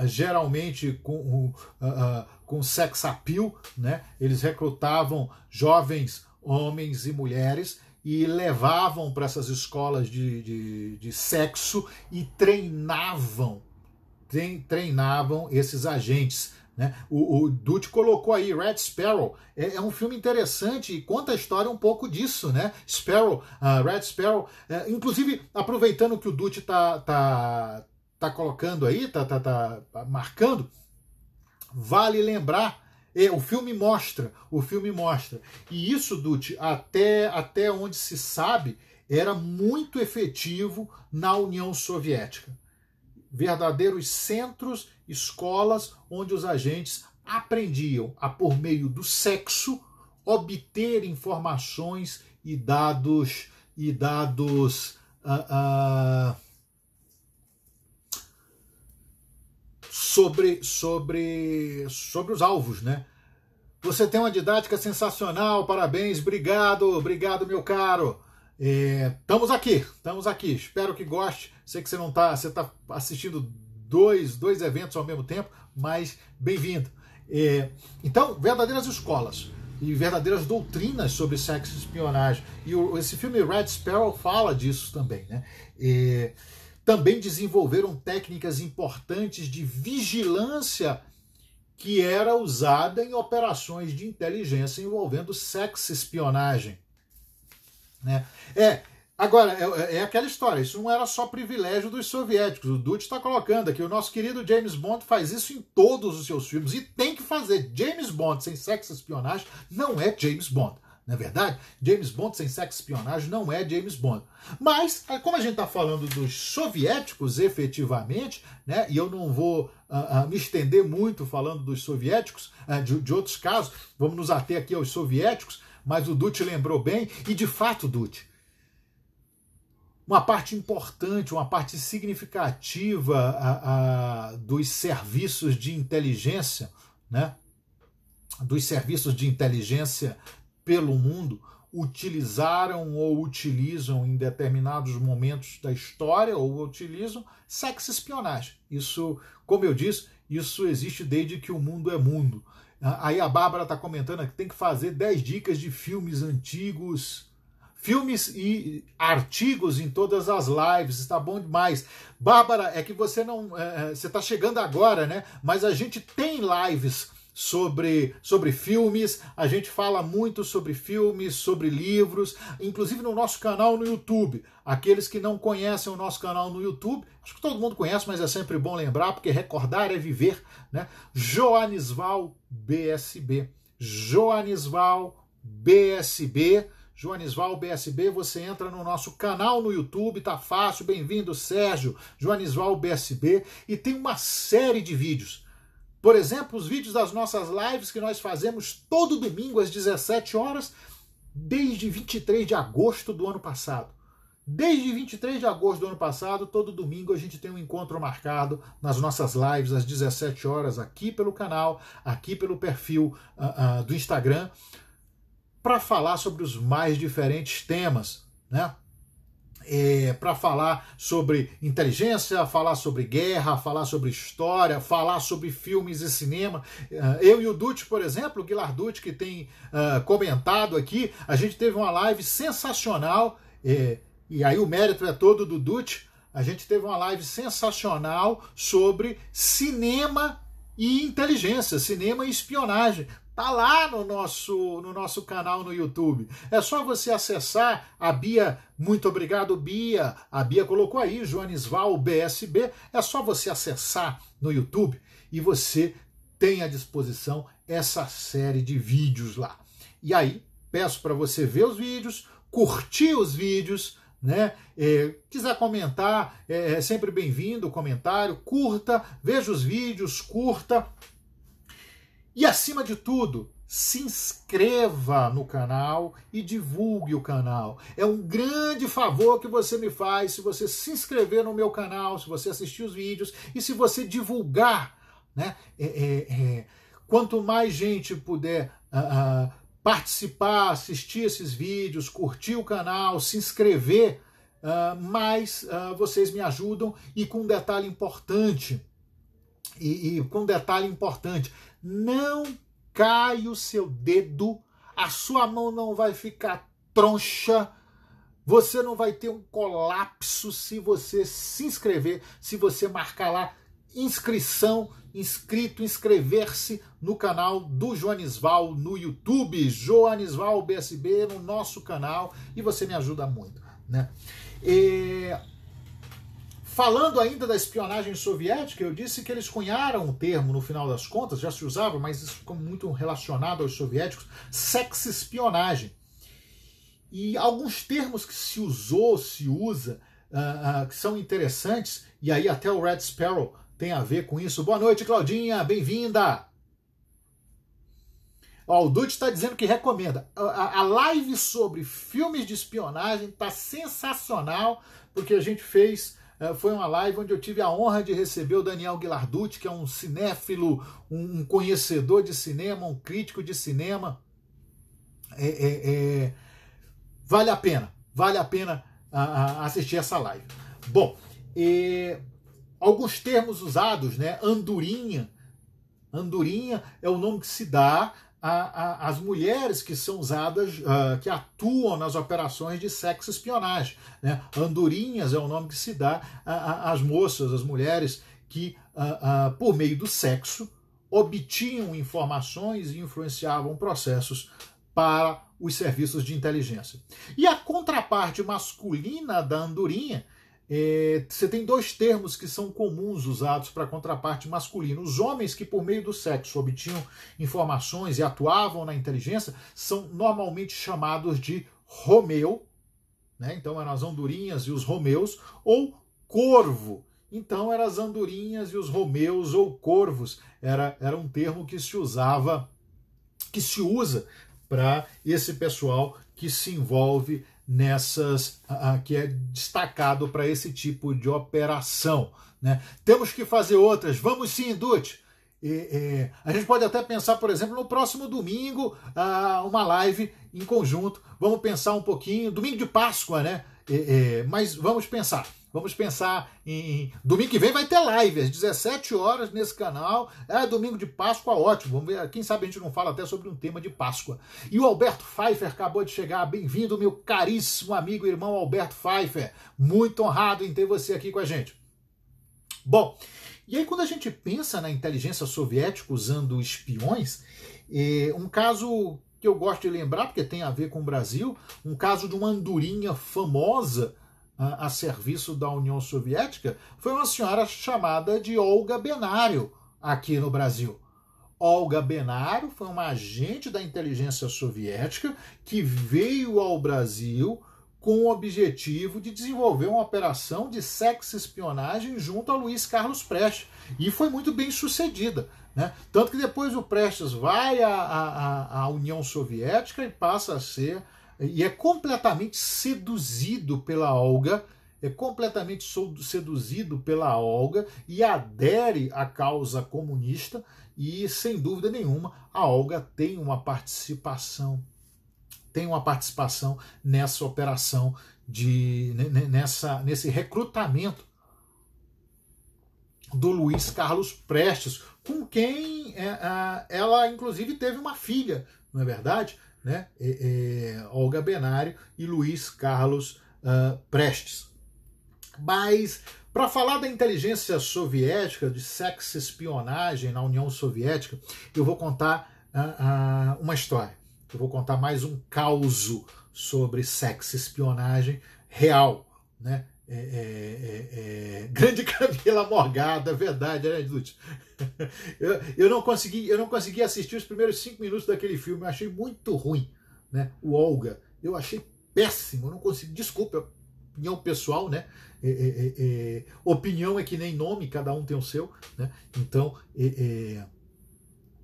uh, geralmente com, uh, uh, com sex appeal, né? eles recrutavam jovens homens e mulheres e levavam para essas escolas de, de, de sexo e treinavam, treinavam esses agentes né? O, o colocou aí Red Sparrow. É, é, um filme interessante e conta a história um pouco disso, né? Sparrow, uh, Red Sparrow. É, inclusive, aproveitando que o Dutty tá, tá, tá colocando aí, tá, tá, tá, marcando, vale lembrar. É, o filme mostra, o filme mostra. E isso, Dutty, até, até onde se sabe, era muito efetivo na União Soviética verdadeiros centros, escolas onde os agentes aprendiam a, por meio do sexo, obter informações e dados e dados uh, uh, sobre sobre sobre os alvos, né? Você tem uma didática sensacional, parabéns, obrigado, obrigado meu caro. Estamos é, aqui, estamos aqui. Espero que goste. Sei que você não está, você está assistindo dois, dois eventos ao mesmo tempo, mas bem-vindo. É, então, verdadeiras escolas e verdadeiras doutrinas sobre sexo e espionagem. E o, esse filme Red Sparrow fala disso também, né? É, também desenvolveram técnicas importantes de vigilância que era usada em operações de inteligência envolvendo sexo espionagem. Né? É, agora, é, é, é, aquela história, isso não era só privilégio dos soviéticos. O Dutch está colocando aqui, o nosso querido James Bond faz isso em todos os seus filmes e tem que fazer. James Bond sem sexo espionagem não é James Bond. Na é verdade, James Bond sem sexo espionagem não é James Bond. Mas, é, como a gente está falando dos soviéticos efetivamente, né, e eu não vou uh, uh, me estender muito falando dos soviéticos, uh, de, de, outros casos, vamos nos ater aqui aos soviéticos, mas o Dutti lembrou bem, e de fato, Dutti, uma parte importante, uma parte significativa a, a, dos serviços de inteligência, né? dos serviços de inteligência pelo mundo, utilizaram ou utilizam em determinados momentos da história ou utilizam sexo espionagem. Isso, como eu disse, isso existe desde que o mundo é mundo. Ah, aí a Bárbara está comentando que tem que fazer 10 dicas de filmes antigos, filmes e artigos em todas as lives, está bom demais. Bárbara, é que você não. É, é você está chegando agora, né? Mas a gente tem lives sobre, sobre filmes, a gente fala muito sobre filmes, sobre livros, inclusive no nosso canal no YouTube. Aqueles que não conhecem o nosso canal no YouTube, acho que todo mundo conhece, mas é sempre bom lembrar, porque recordar é viver, né? Joanisval BSB. Joanisval BSB. Joanisval BSB, você entra no nosso canal no YouTube, tá fácil, bem-vindo, Sérgio, Joanisval BSB, e tem uma série de vídeos por exemplo, os vídeos das nossas lives que nós fazemos todo domingo às 17 horas, desde 23 de agosto do ano passado. Desde 23 de agosto do ano passado, todo domingo a gente tem um encontro marcado nas nossas lives às 17 horas aqui pelo canal, aqui pelo perfil uh, uh, do Instagram, para falar sobre os mais diferentes temas, né? é, para falar sobre inteligência, falar sobre guerra, falar sobre história, falar sobre filmes e cinema. É, eu e o Dutti, por exemplo, o Guilherme Dutti, que tem uh, comentado aqui, a gente teve uma live sensacional, é, e aí o mérito é todo do Dutti. A gente teve uma live sensacional sobre cinema e inteligência, cinema e espionagem, Tá lá no nosso, no nosso canal no YouTube. É só você acessar a Bia. Muito obrigado, Bia. A Bia colocou aí, Val, BSB. É só você acessar no YouTube e você tem à disposição essa série de vídeos lá. E aí, peço para você ver os vídeos, curtir os vídeos, né? É, quiser comentar, é, é sempre bem-vindo o comentário, curta, veja os vídeos, curta e acima de tudo, se inscreva no canal e divulgue o canal. É um grande favor que você me faz se você se inscrever no meu canal, se você assistir os vídeos e se você divulgar. Né? É, é, é. Quanto mais gente puder uh, uh, participar, assistir esses vídeos, curtir o canal, se inscrever, uh, mais vocês me ajudam. E com um detalhe importante, e, e com um detalhe importante, não cai o seu dedo, a sua mão não vai ficar troncha, você não vai ter um colapso se você se inscrever, se você marcar lá inscrição, inscrito, inscrever-se no canal do Joanisval no YouTube, Joanisval BSB no nosso canal e você me ajuda muito, né? E Falando ainda da espionagem soviética, eu disse que eles cunharam o um termo no final das contas, já se usava, mas isso ficou muito relacionado aos soviéticos, sexespionagem. E alguns termos que se usou, se usa, uh, uh, que são interessantes, e aí até o Red Sparrow tem a ver com isso. Boa noite, Claudinha, bem-vinda! Ó, o Dude está dizendo que recomenda. A, a, a, live sobre filmes de espionagem tá sensacional, porque a gente fez é, foi uma live onde eu tive a honra de receber o Daniel Guilarducci, que é um cinéfilo, um conhecedor de cinema, um crítico de cinema. É, é, é... vale a pena, vale a pena assistir essa live. Bom, alguns termos usados, né? Andorinha. Andorinha é o nome que se dá a, a, as mulheres que são usadas, uh, que atuam nas operações de sexo espionagem. Né? Andorinhas é o nome que se dá às moças, às mulheres que, uh, uh, por meio do sexo, obtinham informações e influenciavam processos para os serviços de inteligência. E a contraparte masculina da andorinha é, você tem dois termos que são comuns usados para a contraparte masculina. Os homens que, por meio do sexo, obtinham informações e atuavam na inteligência são normalmente chamados de Romeu, né? então eram as andorinhas e os Romeus, ou Corvo. Então eram as andorinhas e os Romeus ou Corvos. Era, era um termo que se usava, que se usa para esse pessoal que se envolve nessas uh, que é destacado para esse tipo de operação. Né? Temos que fazer outras. Vamos sim, Dutch. É, é, a gente pode até pensar, por exemplo, no próximo domingo, uh, uma live em conjunto. Vamos pensar um pouquinho. Domingo de Páscoa, né? É, mas vamos pensar. Vamos pensar em. Domingo que vem vai ter live, às 17 horas nesse canal. É domingo de Páscoa, ótimo. Vamos ver, quem sabe a gente não fala até sobre um tema de Páscoa. E o Alberto Pfeiffer acabou de chegar. Bem-vindo, meu caríssimo amigo e irmão Alberto Pfeiffer. Muito honrado em ter você aqui com a gente. Bom, e aí quando a gente pensa na inteligência soviética usando espiões, é, um caso que eu gosto de lembrar, porque tem a ver com o Brasil, um caso de uma andorinha famosa a serviço da União Soviética foi uma senhora chamada de Olga Benário aqui no Brasil. Olga Benário foi uma agente da inteligência soviética que veio ao Brasil com o objetivo de desenvolver uma operação de sexo-espionagem junto a Luiz Carlos Prestes. E foi muito bem sucedida. Né? Tanto que depois o Prestes vai à, à, à União Soviética e passa a ser e é completamente seduzido pela Olga, é completamente seduzido pela Olga e adere à causa comunista e sem dúvida nenhuma a Olga tem uma participação tem uma participação nessa operação de nessa nesse recrutamento do Luiz Carlos Prestes, com quem é, ela inclusive teve uma filha, não é verdade? né? É, é, Olga Benário e Luiz Carlos uh, Prestes. Mas para falar da inteligência soviética, de sexo espionagem na União Soviética, eu vou contar uh, uh, uma história. Eu vou contar mais um caso sobre sexo espionagem real, né? É, é, é, é, grande Camila Morgada, é verdade, né, Eu, eu, não consegui, eu não consegui assistir os primeiros cinco minutos daquele filme, eu achei muito ruim, né? O Olga, eu achei péssimo, eu não consigo, desculpa, opinião pessoal, né? É, opinião é que nem nome, cada um tem o seu, né? Então,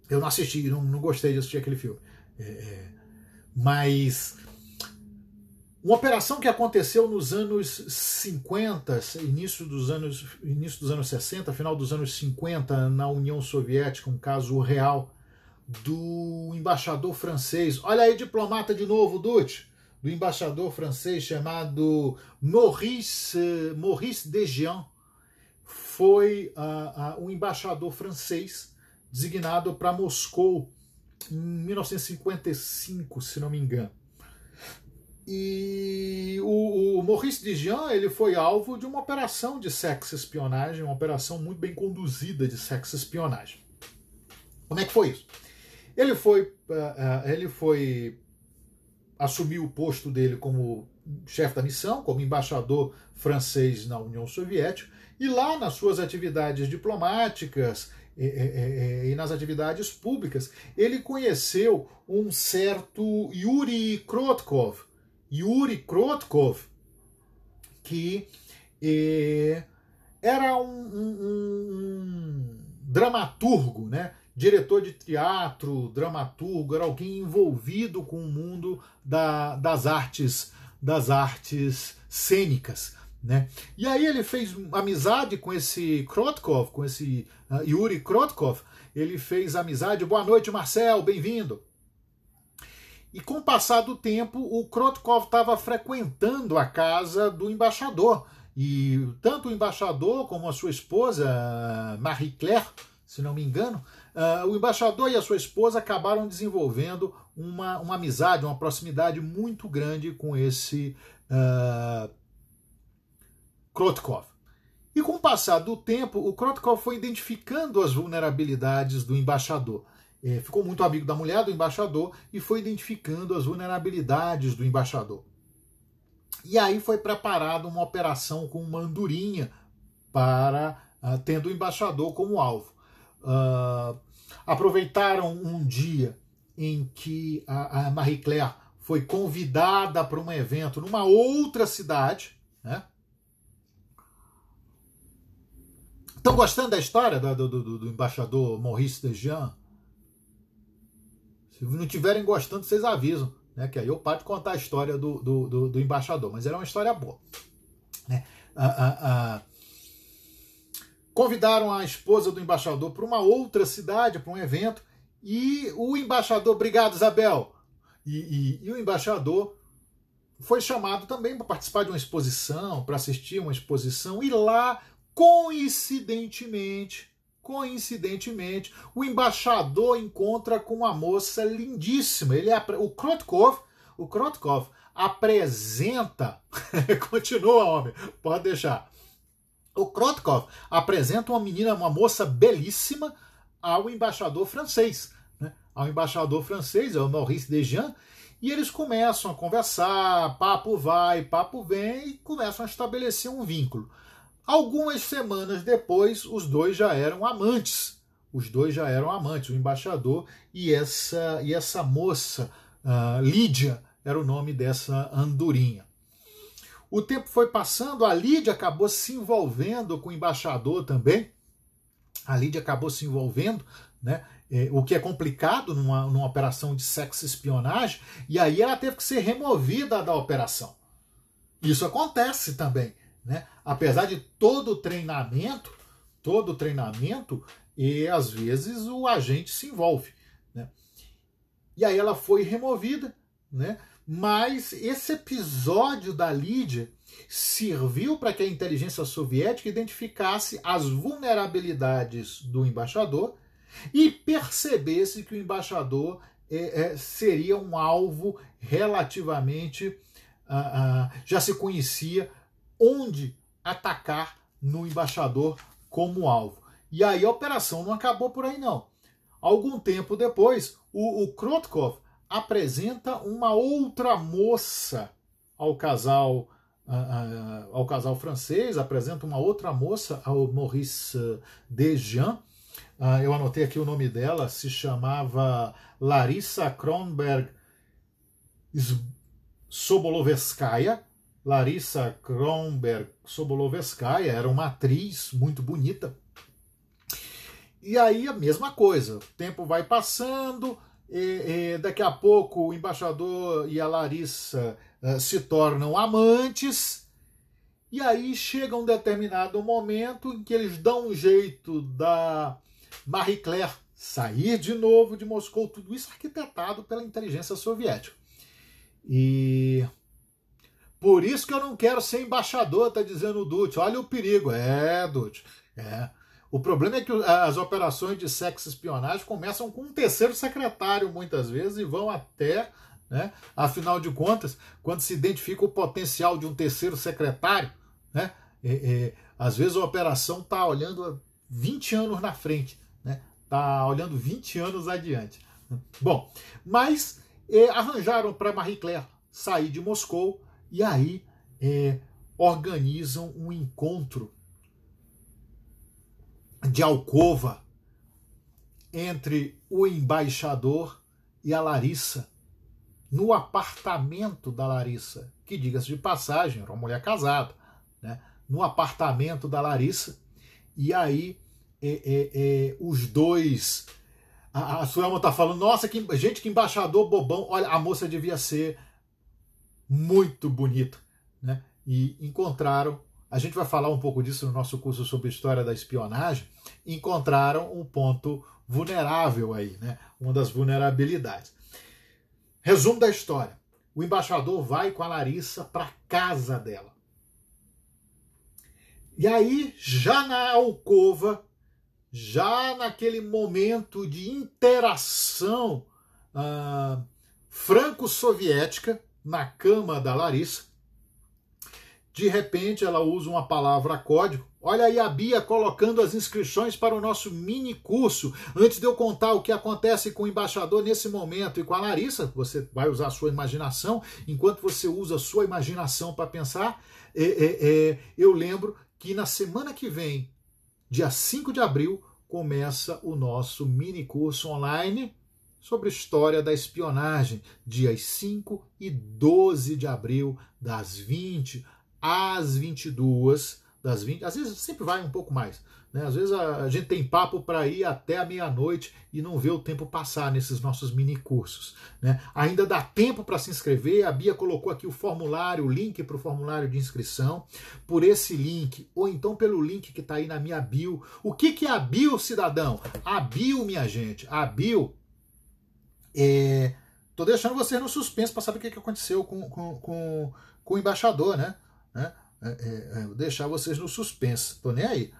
eu não assisti, não, não gostei de assistir aquele filme, mas uma operação que aconteceu nos anos 50, início dos anos, início dos anos 60, final dos anos 50, na União Soviética, um caso real do embaixador francês. Olha aí, diplomata de novo, Dutch, do embaixador francês chamado Maurice, eh, Maurice Dejean. Foi uh, uh, um embaixador francês designado para Moscou em 1955, se não me engano e o, o Maurice Dijon ele foi alvo de uma operação de sexo-espionagem, uma operação muito bem conduzida de sexo-espionagem. Como é que foi isso? Ele foi, eh, eh, ele foi assumir o posto dele como chefe da missão, como embaixador francês na União Soviética, e lá nas suas atividades diplomáticas e, e, e nas atividades públicas, ele conheceu um certo Yuri Krotkov, Yuri Krotkov, que eh, era um, um, um, dramaturgo, né? diretor de teatro, dramaturgo, era alguém envolvido com o mundo da, das artes, das artes cênicas. Né? E aí ele fez amizade com esse Krotkov, com esse uh, Yuri Krotkov. Ele fez amizade. Boa noite, Marcel, bem-vindo. E com o passar do tempo, o Krotkov estava frequentando a casa do embaixador. E tanto o embaixador como a sua esposa, Marie Claire, se não me engano, uh, o embaixador e a sua esposa acabaram desenvolvendo uma, uma amizade, uma proximidade muito grande com esse uh, ah, Krotkov. E com o passar do tempo, o Krotkov foi identificando as vulnerabilidades do embaixador é, ficou muito amigo da mulher do embaixador e foi identificando as vulnerabilidades do embaixador. E aí foi preparada uma operação com uma andorinha para uh, tendo o embaixador como alvo. Uh, aproveitaram um dia em que a, a Marie Claire foi convidada para um evento numa outra cidade, né? Estão gostando da história do, do, do, do embaixador Maurice Dejean? Se não tiverem gostando, vocês avisam, né? Que aí eu paro de contar a história do, do, do, do embaixador, mas era uma história boa. Né? Ah, ah, ah. Convidaram a esposa do embaixador para uma outra cidade, para um evento, e o embaixador, obrigado, Isabel! E, e, e o embaixador foi chamado também para participar de uma exposição, para assistir uma exposição, e lá, coincidentemente, coincidentemente, o embaixador encontra com uma moça lindíssima. Ele é o Krotkov, o Krotkov apresenta, continua homem, pode deixar. O Krotkov apresenta uma menina, uma moça belíssima ao embaixador francês, né? ao embaixador francês, é o Maurice Desjean, e eles começam a conversar, papo vai, papo vem, e começam a estabelecer um vínculo. Algumas semanas depois, os dois já eram amantes. Os dois já eram amantes, o embaixador e essa, e essa moça, uh, Lídia, era o nome dessa andorinha. O tempo foi passando, a Lídia acabou se envolvendo com o embaixador também. A Lídia acabou se envolvendo, né? É, o que é complicado numa, numa operação de sexo espionagem, e aí ela teve que ser removida da operação. Isso acontece também. Né? Apesar de todo o treinamento, todo o treinamento, e às vezes o agente se envolve. Né? E aí ela foi removida, né? mas esse episódio da Lídia serviu para que a inteligência soviética identificasse as vulnerabilidades do embaixador e percebesse que o embaixador é, é, seria um alvo relativamente. Ah, ah, já se conhecia onde atacar no embaixador como alvo. E aí a operação não acabou por aí não. Algum tempo depois, o, o Krotkov apresenta uma outra moça ao casal uh, uh, ao casal francês, apresenta uma outra moça ao Maurice Dejean. Uh, eu anotei aqui o nome dela, se chamava Larissa Kronberg Sobolovskaya. Larissa Kronberg Sobolovskaya era uma atriz muito bonita. E aí a mesma coisa, o tempo vai passando, e, e daqui a pouco o embaixador e a Larissa uh, se tornam amantes, e aí chega um determinado momento em que eles dão um jeito da Marie Claire sair de novo de Moscou, tudo isso arquitetado pela inteligência soviética. E por isso que eu não quero ser embaixador, tá dizendo o Dutch. Olha o perigo. É, Dutch. É. O problema é que as operações de sexo espionagem começam com um terceiro secretário, muitas vezes, e vão até. Né? Afinal de contas, quando se identifica o potencial de um terceiro secretário, né? É, é, às vezes a operação está olhando 20 anos na frente, né? Está olhando 20 anos adiante. Bom, mas é, arranjaram para Marie Claire sair de Moscou e aí é, organizam um encontro de alcova entre o embaixador e a Larissa, no apartamento da Larissa, que, diga-se de passagem, era uma mulher casada, né? no apartamento da Larissa, e aí é, é, é, os dois. A, a Suelma está falando, nossa, que, gente, que embaixador bobão. Olha, a moça devia ser muito bonita, né? E encontraram, a gente vai falar um pouco disso no nosso curso sobre história da espionagem, encontraram um ponto vulnerável aí, né? Uma das vulnerabilidades. Resumo da história. O embaixador vai com a Larissa para casa dela. E aí, já na alcova, já naquele momento de interação ah, franco-soviética, na cama da Larissa. De repente, ela usa uma palavra código. Olha aí a Bia colocando as inscrições para o nosso mini curso. Antes de eu contar o que acontece com o embaixador nesse momento e com a Larissa, você vai usar a sua imaginação. Enquanto você usa a sua imaginação para pensar, é, é, é, eu lembro que na semana que vem, dia 5 de abril, começa o nosso mini curso online sobre história da espionagem, dias 5 e 12 de abril, das 20 às 22, das 20, às vezes sempre vai um pouco mais, né? Às vezes a, a gente tem papo para ir até a meia-noite e não vê o tempo passar nesses nossos mini cursos, né? Ainda dá tempo para se inscrever. A Bia colocou aqui o formulário, o link para o formulário de inscrição, por esse link ou então pelo link que está aí na minha bio. O que que é a bio, cidadão? A bio, minha gente, a bio é, tô deixando vocês no suspense para saber o que, que aconteceu com, com, com, com o embaixador, né? né? É, é, é deixar vocês no suspense. Tô nem aí.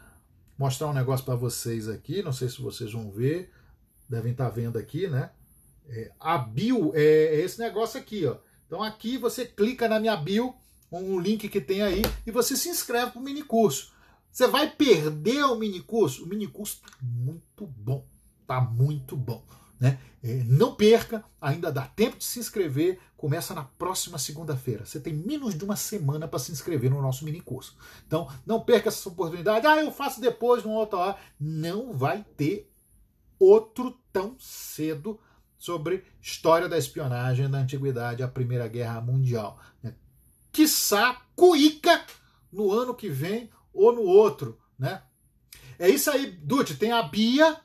Mostrar um negócio para vocês aqui, não sei se vocês vão ver, devem estar tá vendo aqui, né? É, a bio é, é, esse negócio aqui, ó. Então aqui você clica na minha bio, um link que tem aí, e você se inscreve para o mini curso. Você vai perder o mini curso? O mini curso tá muito bom, tá muito bom. Né? É, não perca, ainda dá tempo de se inscrever. Começa na próxima segunda-feira. Você tem menos de uma semana para se inscrever no nosso mini curso. Então, não perca essa oportunidade. Ah, eu faço depois, numa outra hora. Não vai ter outro tão cedo sobre história da espionagem da antiguidade à Primeira Guerra Mundial. Né? Quiçá, cuica no ano que vem ou no outro, né? É isso aí, Dude. Tem a Bia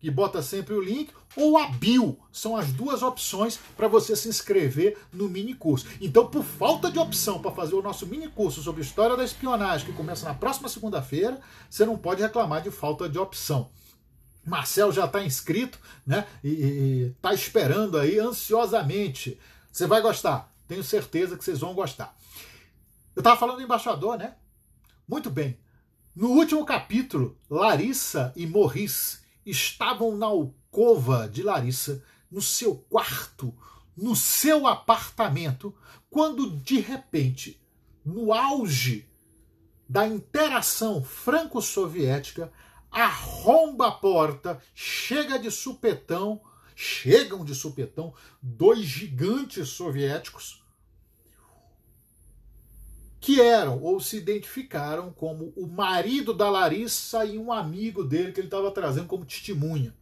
que bota sempre o link, ou a bio. São as duas opções para você se inscrever no mini curso. Então, por falta de opção para fazer o nosso mini curso sobre história da espionagem, que começa na próxima segunda-feira, você não pode reclamar de falta de opção. Marcel já está inscrito, né? E está esperando aí ansiosamente. Você vai gostar, tenho certeza que vocês vão gostar. Eu estava falando do embaixador, né? Muito bem. No último capítulo, Larissa e Morris estavam na alcova de Larissa, no seu quarto, no seu apartamento, quando de repente, no auge da interação franco-soviética, arromba a porta, chega de supetão, chegam de supetão dois gigantes soviéticos que eram ou se identificaram como o marido da Larissa e um amigo dele que ele estava trazendo como testemunha.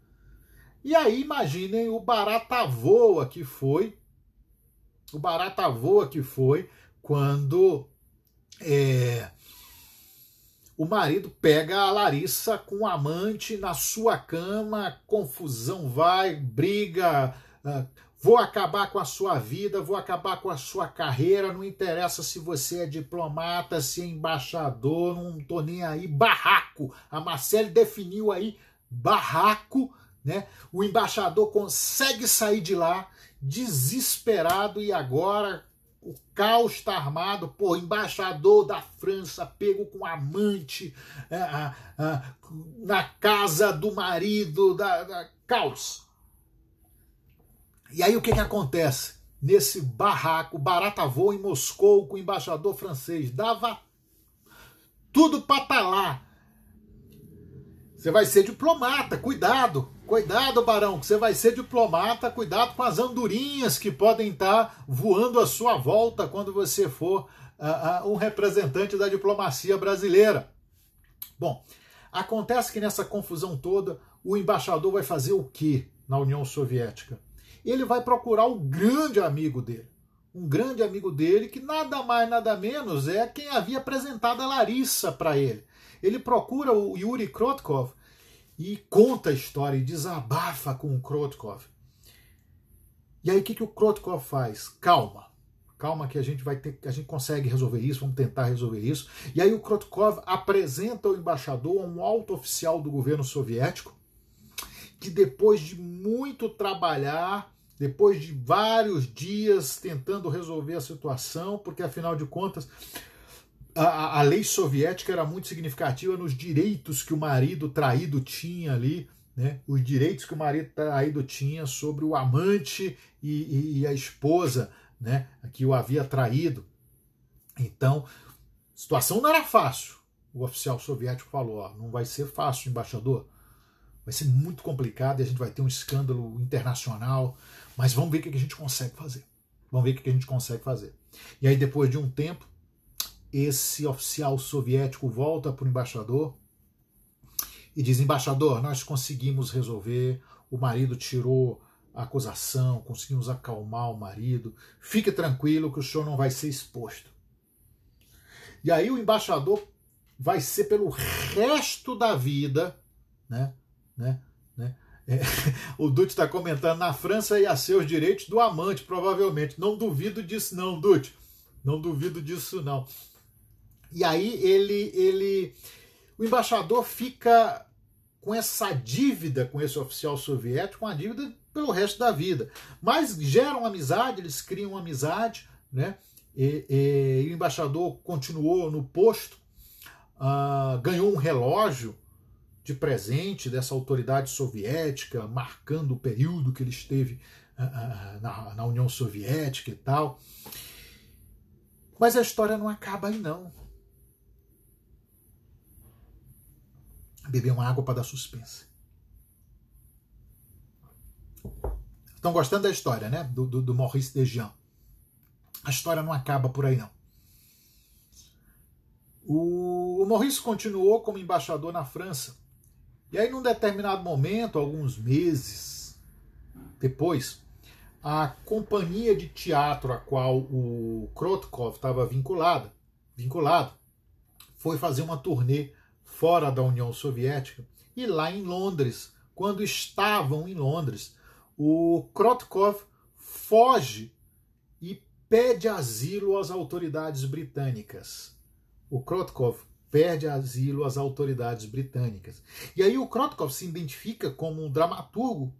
E aí imaginem o barata voa que foi, o barata voa que foi quando é, o marido pega a Larissa com o um amante na sua cama, confusão vai, briga, ah, Vou acabar com a sua vida, vou acabar com a sua carreira, não interessa se você é diplomata, se é embaixador, não tô nem aí. Barraco! A Marcele definiu aí barraco, né? O embaixador consegue sair de lá desesperado e agora o caos está armado. Pô, embaixador da França pego com amante é, na casa do marido, da, da caos. E aí o que, que acontece? Nesse barraco, barata voa em Moscou com o embaixador francês. Dava tudo para estar tá lá. Você vai ser diplomata, cuidado. Cuidado, Barão, que você vai ser diplomata, cuidado com as andorinhas que podem estar tá voando à sua volta quando você for uh, uh, um representante da diplomacia brasileira. Bom, acontece que nessa confusão toda, o embaixador vai fazer o que na União Soviética? ele vai procurar um grande amigo dele. Um grande amigo dele que nada mais, nada menos é quem havia apresentado a Larissa para ele. Ele procura o Yuri Krotkov e conta a história e desabafa com o Krotkov. E aí o que, que o Krotkov faz? Calma. Calma que a gente vai ter, a gente consegue resolver isso, vamos tentar resolver isso. E aí o Krotkov apresenta o embaixador a um alto oficial do governo soviético, que depois de muito trabalhar, depois de vários dias tentando resolver a situação, porque afinal de contas a, a, lei soviética era muito significativa nos direitos que o marido traído tinha ali, né? os direitos que o marido traído tinha sobre o amante e, e, e a esposa né? que o havia traído. Então, a situação não era fácil. O oficial soviético falou: ó, não vai ser fácil, embaixador. Vai ser muito complicado e a gente vai ter um escândalo internacional. Mas vamos ver o que a gente consegue fazer. Vamos ver o que a gente consegue fazer. E aí, depois de um tempo, esse oficial soviético volta para o embaixador e diz: Embaixador, nós conseguimos resolver, o marido tirou a acusação, conseguimos acalmar o marido, fique tranquilo que o senhor não vai ser exposto. E aí, o embaixador vai ser pelo resto da vida, né? né, né é, o Dut está comentando, na França ia ser os direitos do amante, provavelmente. Não duvido disso não, Dut. Não duvido disso não. E aí ele, ele, o embaixador fica com essa dívida com esse oficial soviético, uma dívida pelo resto da vida. Mas geram amizade, eles criam amizade, né? E, e, e o embaixador continuou no posto, uh, ganhou um relógio de presente dessa autoridade soviética, marcando o período que ele esteve ah, ah, ah, na, na União Soviética e tal. Mas a história não acaba aí, não. Beber uma água para dar suspense. Estão gostando da história, né? Do, do, do Maurice Dejean. A história não acaba por aí, não. O, o Maurice continuou como embaixador na França e aí, num determinado momento, alguns meses depois, a companhia de teatro a qual o Krotkov estava vinculado, vinculado foi fazer uma turnê fora da União Soviética e lá em Londres, quando estavam em Londres, o Krotkov foge e pede asilo às autoridades britânicas. O Krotkov perde asilo às autoridades britânicas. E aí o Krotkov se identifica como um dramaturgo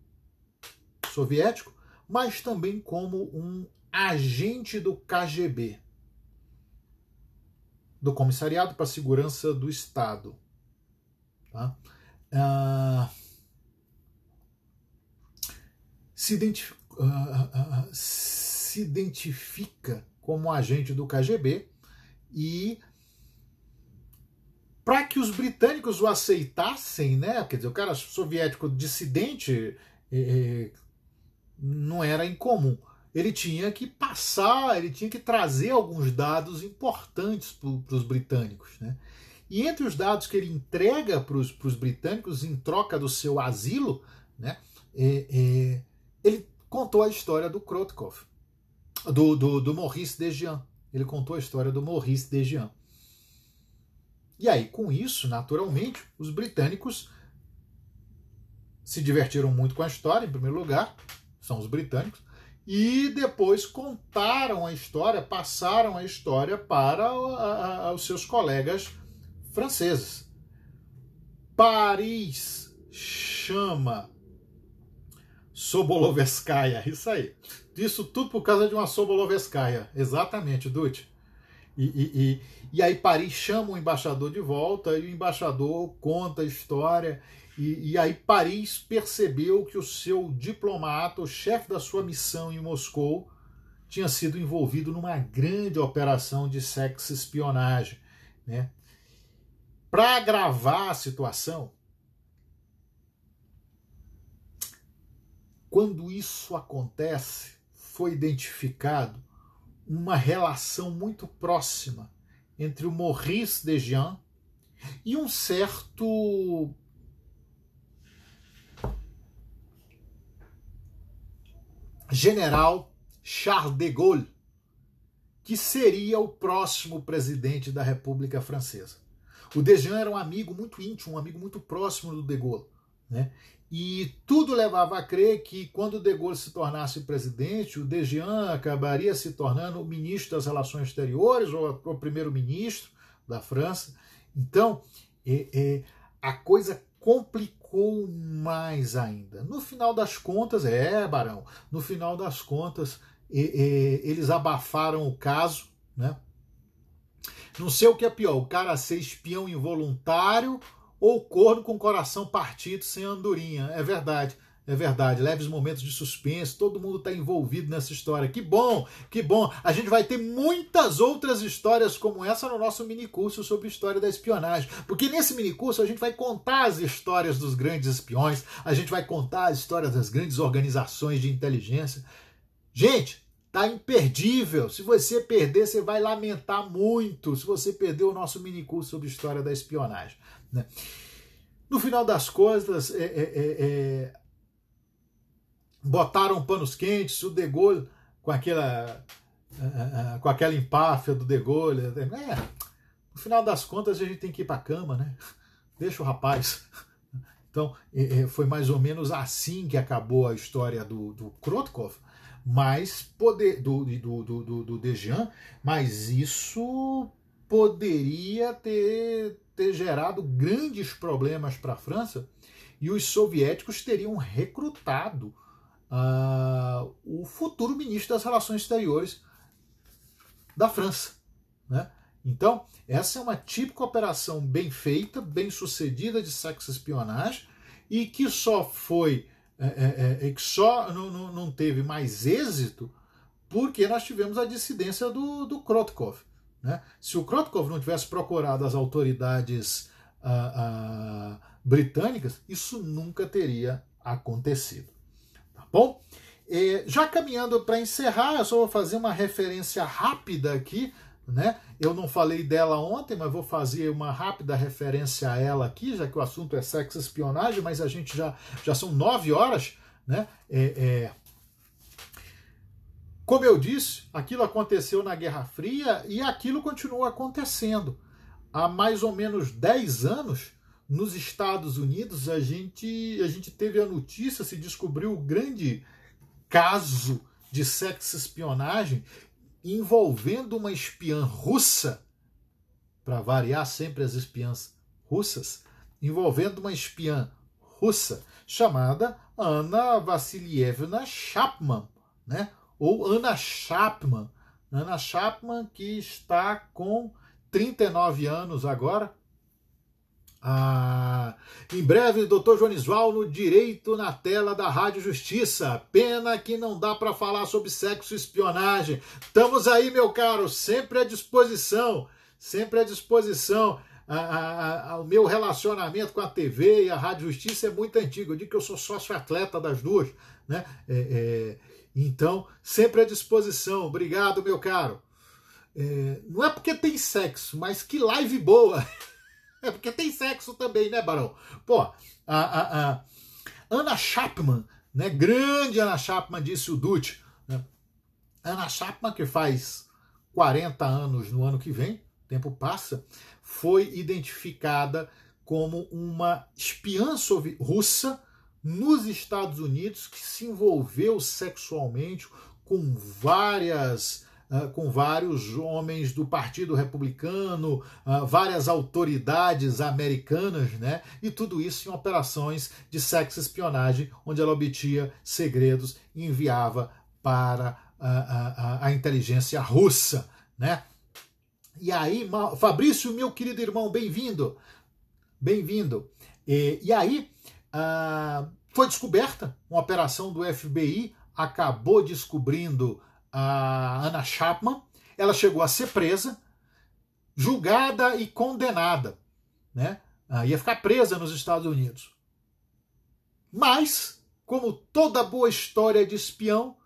soviético, mas também como um agente do KGB, do Comissariado para a Segurança do Estado. Tá? Ah, se, identif ah, ah, se identifica como agente do KGB e para que os britânicos o aceitassem, né? Quer dizer, o cara soviético dissidente eh, eh, não era incomum. Ele tinha que passar, ele tinha que trazer alguns dados importantes para os britânicos, né? E entre os dados que ele entrega para os britânicos em troca do seu asilo, né? Eh, eh, ele contou a história do Krotkov, do, do, do Maurice Dejean. Ele contou a história do Maurice Dejean. E aí, com isso, naturalmente, os britânicos se divertiram muito com a história, em primeiro lugar, são os britânicos, e depois contaram a história, passaram a história para os seus colegas franceses. Paris chama Sobolovskaya, isso aí. Isso tudo por causa de uma Sobolovskaya, exatamente, Dutch. e, e, e e aí Paris chama o embaixador de volta e o embaixador conta a história. E, e aí Paris percebeu que o seu diplomata, o chefe da sua missão em Moscou, tinha sido envolvido numa grande operação de sexo-espionagem. Né? Para agravar a situação, quando isso acontece, foi identificado uma relação muito próxima entre o Maurice Dejean e um certo general Charles de Gaulle, que seria o próximo presidente da República Francesa. O Dejean era um amigo muito íntimo, um amigo muito próximo do de Gaulle. Né? E tudo levava a crer que, quando De Gaulle se tornasse presidente, o Dejean acabaria se tornando o ministro das Relações Exteriores ou primeiro-ministro da França. Então, é, é, a coisa complicou mais ainda. No final das contas, é, Barão, no final das contas, é, é eles abafaram o caso, né? Não sei o que é pior, o cara ser espião involuntário ou corno com coração partido sem andorinha. É verdade. É verdade, leves momentos de suspense, todo mundo está envolvido nessa história. Que bom, que bom. A gente vai ter muitas outras histórias como essa no nosso mini curso sobre história da espionagem. Porque nesse mini curso a gente vai contar as histórias dos grandes espiões, a gente vai contar as histórias das grandes organizações de inteligência. Gente, tá imperdível. Se você perder, você vai lamentar muito. Se você perder o nosso mini curso sobre história da espionagem. Né? No final das contas, é é, é, é, botaram panos quentes, o De Gaulle com aquela, ah, ah, ah, com aquela empáfia do De Gaulle. Né? É, no final das contas, a gente tem que ir para a cama, né? deixa o rapaz. Então, foi mais ou menos assim que acabou a história do, do Krotkov, mas poder do, do, do, do, do Dejan, mas isso poderia ter, ter gerado grandes problemas para a França e os soviéticos teriam recrutado uh, o futuro ministro das Relações Exteriores da França. Né? Então, essa é uma típica operação bem feita, bem sucedida de sexo-espionagem e que só foi. É, é, é, é, que só não, não, não, teve mais êxito porque nós tivemos a dissidência do, do Krotkov. Né? Se o Krotkov não tivesse procurado as autoridades ah, ah, britânicas, isso nunca teria acontecido. Tá bom? E, já caminhando para encerrar, eu só vou fazer uma referência rápida aqui. Né? Eu não falei dela ontem, mas vou fazer uma rápida referência a ela aqui, já que o assunto é sexo espionagem, mas a gente já, já são nove horas. Né? É, é, como eu disse, aquilo aconteceu na Guerra Fria e aquilo continua acontecendo. Há mais ou menos 10 anos, nos Estados Unidos, a gente, a gente teve a notícia, se descobriu o grande caso de sexo-espionagem envolvendo uma espiã russa, para variar sempre as espiãs russas, envolvendo uma espiã russa chamada Anna Vassilievna Chapman, né? ou Ana Chapman. Ana Chapman, que está com 39 anos agora. Ah, em breve, doutor no direito na tela da Rádio Justiça. Pena que não dá para falar sobre sexo e espionagem. Estamos aí, meu caro, sempre à disposição. Sempre à disposição. Ah, o meu relacionamento com a TV e a Rádio Justiça é muito antigo. Eu digo que eu sou sócio-atleta das duas. Né? É, é, então, sempre à disposição. Obrigado, meu caro. É, não é porque tem sexo, mas que live boa! É porque tem sexo também, né, Barão? Pô, a, a, a Ana Chapman, né? Grande Ana Chapman, disse o Dutch. Né? Ana Chapman, que faz 40 anos no ano que vem, tempo passa, foi identificada como uma espiã russa nos Estados Unidos que se envolveu sexualmente com várias uh, com vários homens do Partido Republicano, uh, várias autoridades americanas, né? E tudo isso em operações de sexo espionagem, onde ela obtinha segredos e enviava para a, ah, a, a inteligência russa, né? E aí, Fabrício, meu querido irmão, bem-vindo, bem-vindo. E, e aí ah, foi descoberta uma operação do FBI, acabou descobrindo a Ana Chapman. Ela chegou a ser presa, julgada e condenada. Né? Ah, ia ficar presa nos Estados Unidos. Mas, como toda boa história de espião,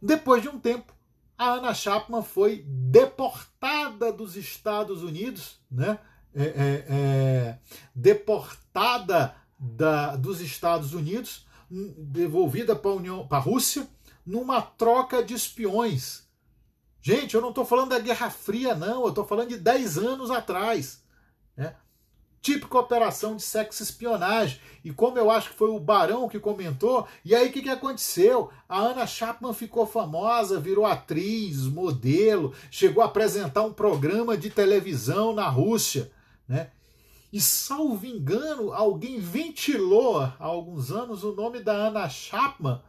depois de um tempo, a Ana Chapman foi deportada dos Estados Unidos, né? É, é, é, deportada da, dos Estados Unidos, devolvida para a Rússia, numa troca de espiões. Gente, eu não estou falando da Guerra Fria, não, eu estou falando de 10 anos atrás. Né? Típica operação de sexo espionagem. E como eu acho que foi o Barão que comentou, e aí o que, que aconteceu? A Ana Chapman ficou famosa, virou atriz, modelo, chegou a apresentar um programa de televisão na Rússia. Né? E, salvo engano, alguém ventilou há alguns anos o nome da Ana Chapman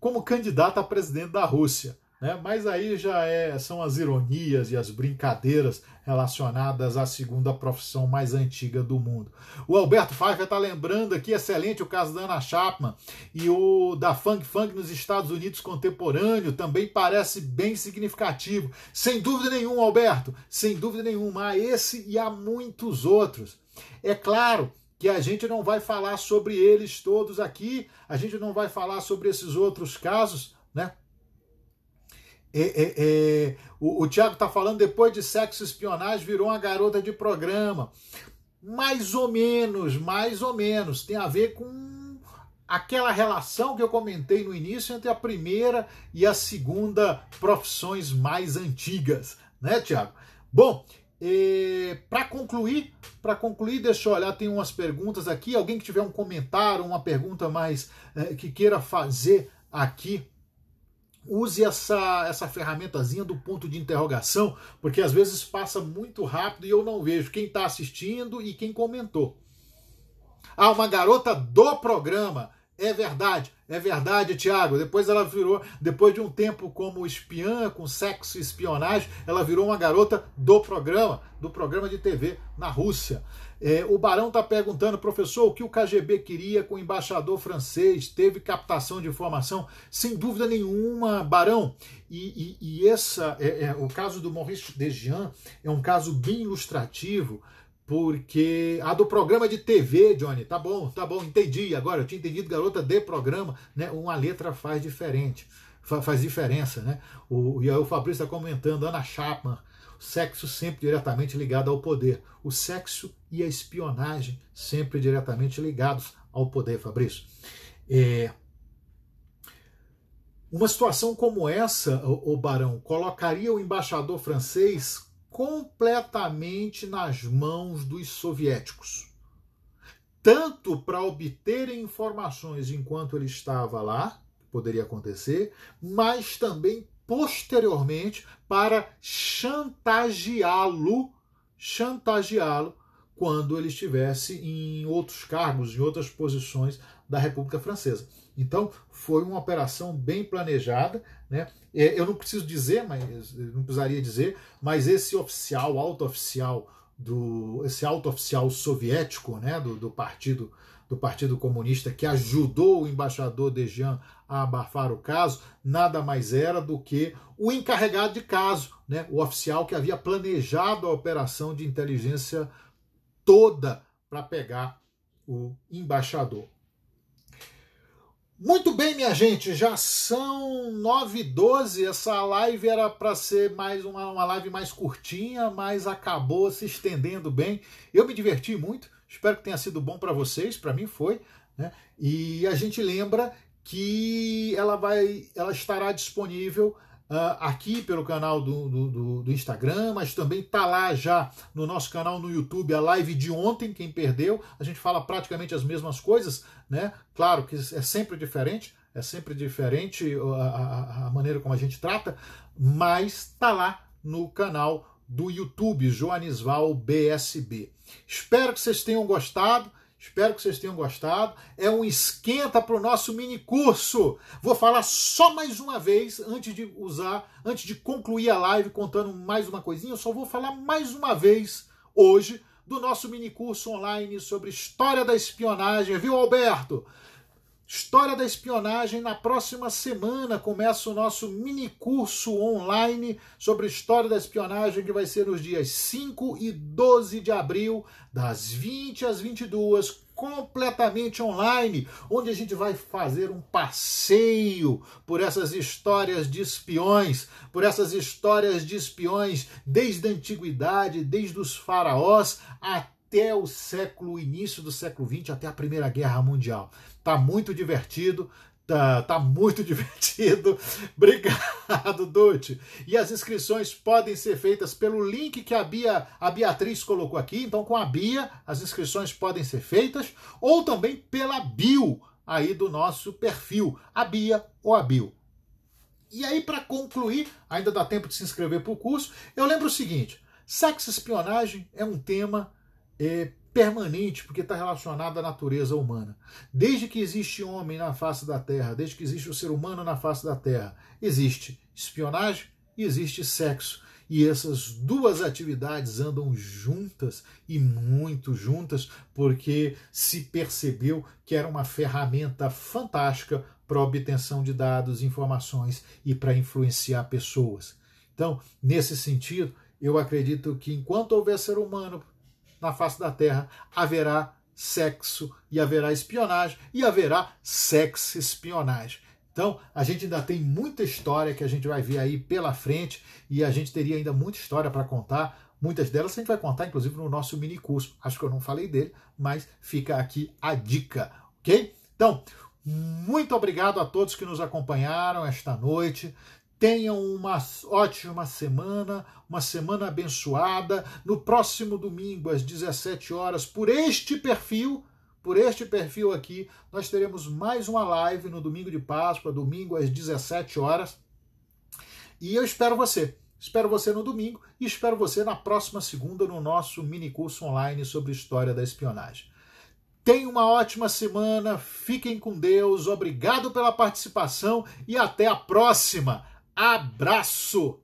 como candidata a presidente da Rússia. Né? Mas aí já é, são as ironias e as brincadeiras relacionadas à segunda profissão mais antiga do mundo. O Alberto Pfeiffer está lembrando aqui, excelente, o caso da Ana Chapman e o da Funk Funk nos Estados Unidos contemporâneo também parece bem significativo. Sem dúvida nenhuma, Alberto, sem dúvida nenhuma. Há esse e há muitos outros. É claro que a gente não vai falar sobre eles todos aqui, a gente não vai falar sobre esses outros casos, né? É, é, é, o, o Tiago está falando, depois de sexo e espionagem, virou uma garota de programa. Mais ou menos, mais ou menos. Tem a ver com aquela relação que eu comentei no início entre a primeira e a segunda profissões mais antigas, né, Tiago? Bom, para concluir, para concluir, deixa eu olhar, tem umas perguntas aqui. Alguém que tiver um comentário, uma pergunta mais que queira fazer aqui use essa, essa ferramentazinha do ponto de interrogação, porque às vezes passa muito rápido e eu não vejo quem está assistindo e quem comentou. Ah, uma garota do programa. É verdade, é verdade, Tiago. Depois ela virou, depois de um tempo como espiã, com sexo e espionagem, ela virou uma garota do programa, do programa de TV na Rússia. É, o Barão está perguntando, professor, o que o KGB queria com o embaixador francês? Teve captação de informação? Sem dúvida nenhuma, Barão. E, e, e essa, é, é, o caso do Maurice Dejean é um caso bem ilustrativo, porque a do programa de TV, Johnny, tá bom, tá bom, entendi. Agora eu tinha entendido, garota de programa, né? Uma letra faz diferente, faz diferença, né? O, e aí o Fabrício está comentando, Ana Chapman sexo sempre diretamente ligado ao poder. O sexo e a espionagem sempre diretamente ligados ao poder, Fabrício. É... Uma situação como essa, o Barão, colocaria o embaixador francês completamente nas mãos dos soviéticos. Tanto para obterem informações enquanto ele estava lá, poderia acontecer, mas também posteriormente para chantageá-lo, chantageá-lo quando ele estivesse em outros cargos, em outras posições da República Francesa. Então, foi uma operação bem planejada. Né? É, eu não preciso dizer, mas não precisaria dizer, mas esse oficial, alto oficial do esse alto oficial soviético, né, do, do partido do Partido Comunista que ajudou o embaixador Dejean a abafar o caso nada mais era do que o encarregado de caso, né, o oficial que havia planejado a operação de inteligência toda para pegar o embaixador. Muito bem, minha gente, já são 9 e 12 Essa live era para ser mais uma, uma live mais curtinha, mas acabou se estendendo bem. Eu me diverti muito, espero que tenha sido bom para vocês, para mim foi. Né? E a gente lembra que ela vai, ela estará disponível uh, aqui pelo canal do, do, do Instagram, mas também está lá já no nosso canal no YouTube a live de ontem. Quem perdeu, a gente fala praticamente as mesmas coisas, né? Claro que é sempre diferente, é sempre diferente ah, a, a, a maneira como a gente trata, mas está lá no canal do YouTube Joanisval BSB. Espero que vocês tenham gostado. Espero que vocês tenham gostado. É um esquenta para o nosso mini curso. Vou falar só mais uma vez antes de usar, antes de concluir a live contando mais uma coisinha. Eu só vou falar mais uma vez hoje do nosso mini curso online sobre história da espionagem, viu, Alberto? História da Espionagem. Na próxima semana começa o nosso mini curso online sobre História da Espionagem, que vai ser nos dias 5 e 12 de abril, das 20 às 22, completamente online, onde a gente vai fazer um passeio por essas histórias de espiões, por essas histórias de espiões desde a antiguidade, desde os faraós até o século início do século XX, até a Primeira Guerra Mundial. Tá muito divertido. Tá, tá muito divertido. Obrigado, Dute. E as inscrições podem ser feitas pelo link que a, Bia, a Beatriz colocou aqui. Então, com a Bia, as inscrições podem ser feitas. Ou também pela Bio, aí do nosso perfil. A Bia ou a Bio. E aí, para concluir, ainda dá tempo de se inscrever para o curso, eu lembro o seguinte: sexo espionagem é um tema é, permanente, porque está relacionada à natureza humana. Desde que existe homem na face da Terra, desde que existe o ser humano na face da Terra, existe espionagem e existe sexo. E essas duas atividades andam juntas e muito juntas, porque se percebeu que era uma ferramenta fantástica para obtenção de dados, informações e para influenciar pessoas. Então, nesse sentido, eu acredito que enquanto houver ser humano na face da terra haverá sexo e haverá espionagem e haverá sexo-espionagem. Então, a gente ainda tem muita história que a gente vai ver aí pela frente e a gente teria ainda muita história para contar. Muitas delas a gente vai contar, inclusive, no nosso mini curso. Acho que eu não falei dele, mas fica aqui a dica, ok? Então, muito obrigado a todos que nos acompanharam esta noite. Tenham uma ótima semana, uma semana abençoada. No próximo domingo, às 17 horas, por este perfil, por este perfil aqui, nós teremos mais uma live no domingo de Páscoa, domingo às 17 horas. E eu espero você. Espero você no domingo e espero você na próxima segunda no nosso mini curso online sobre história da espionagem. Tenha uma ótima semana, fiquem com Deus, obrigado pela participação e até a próxima! Abraço!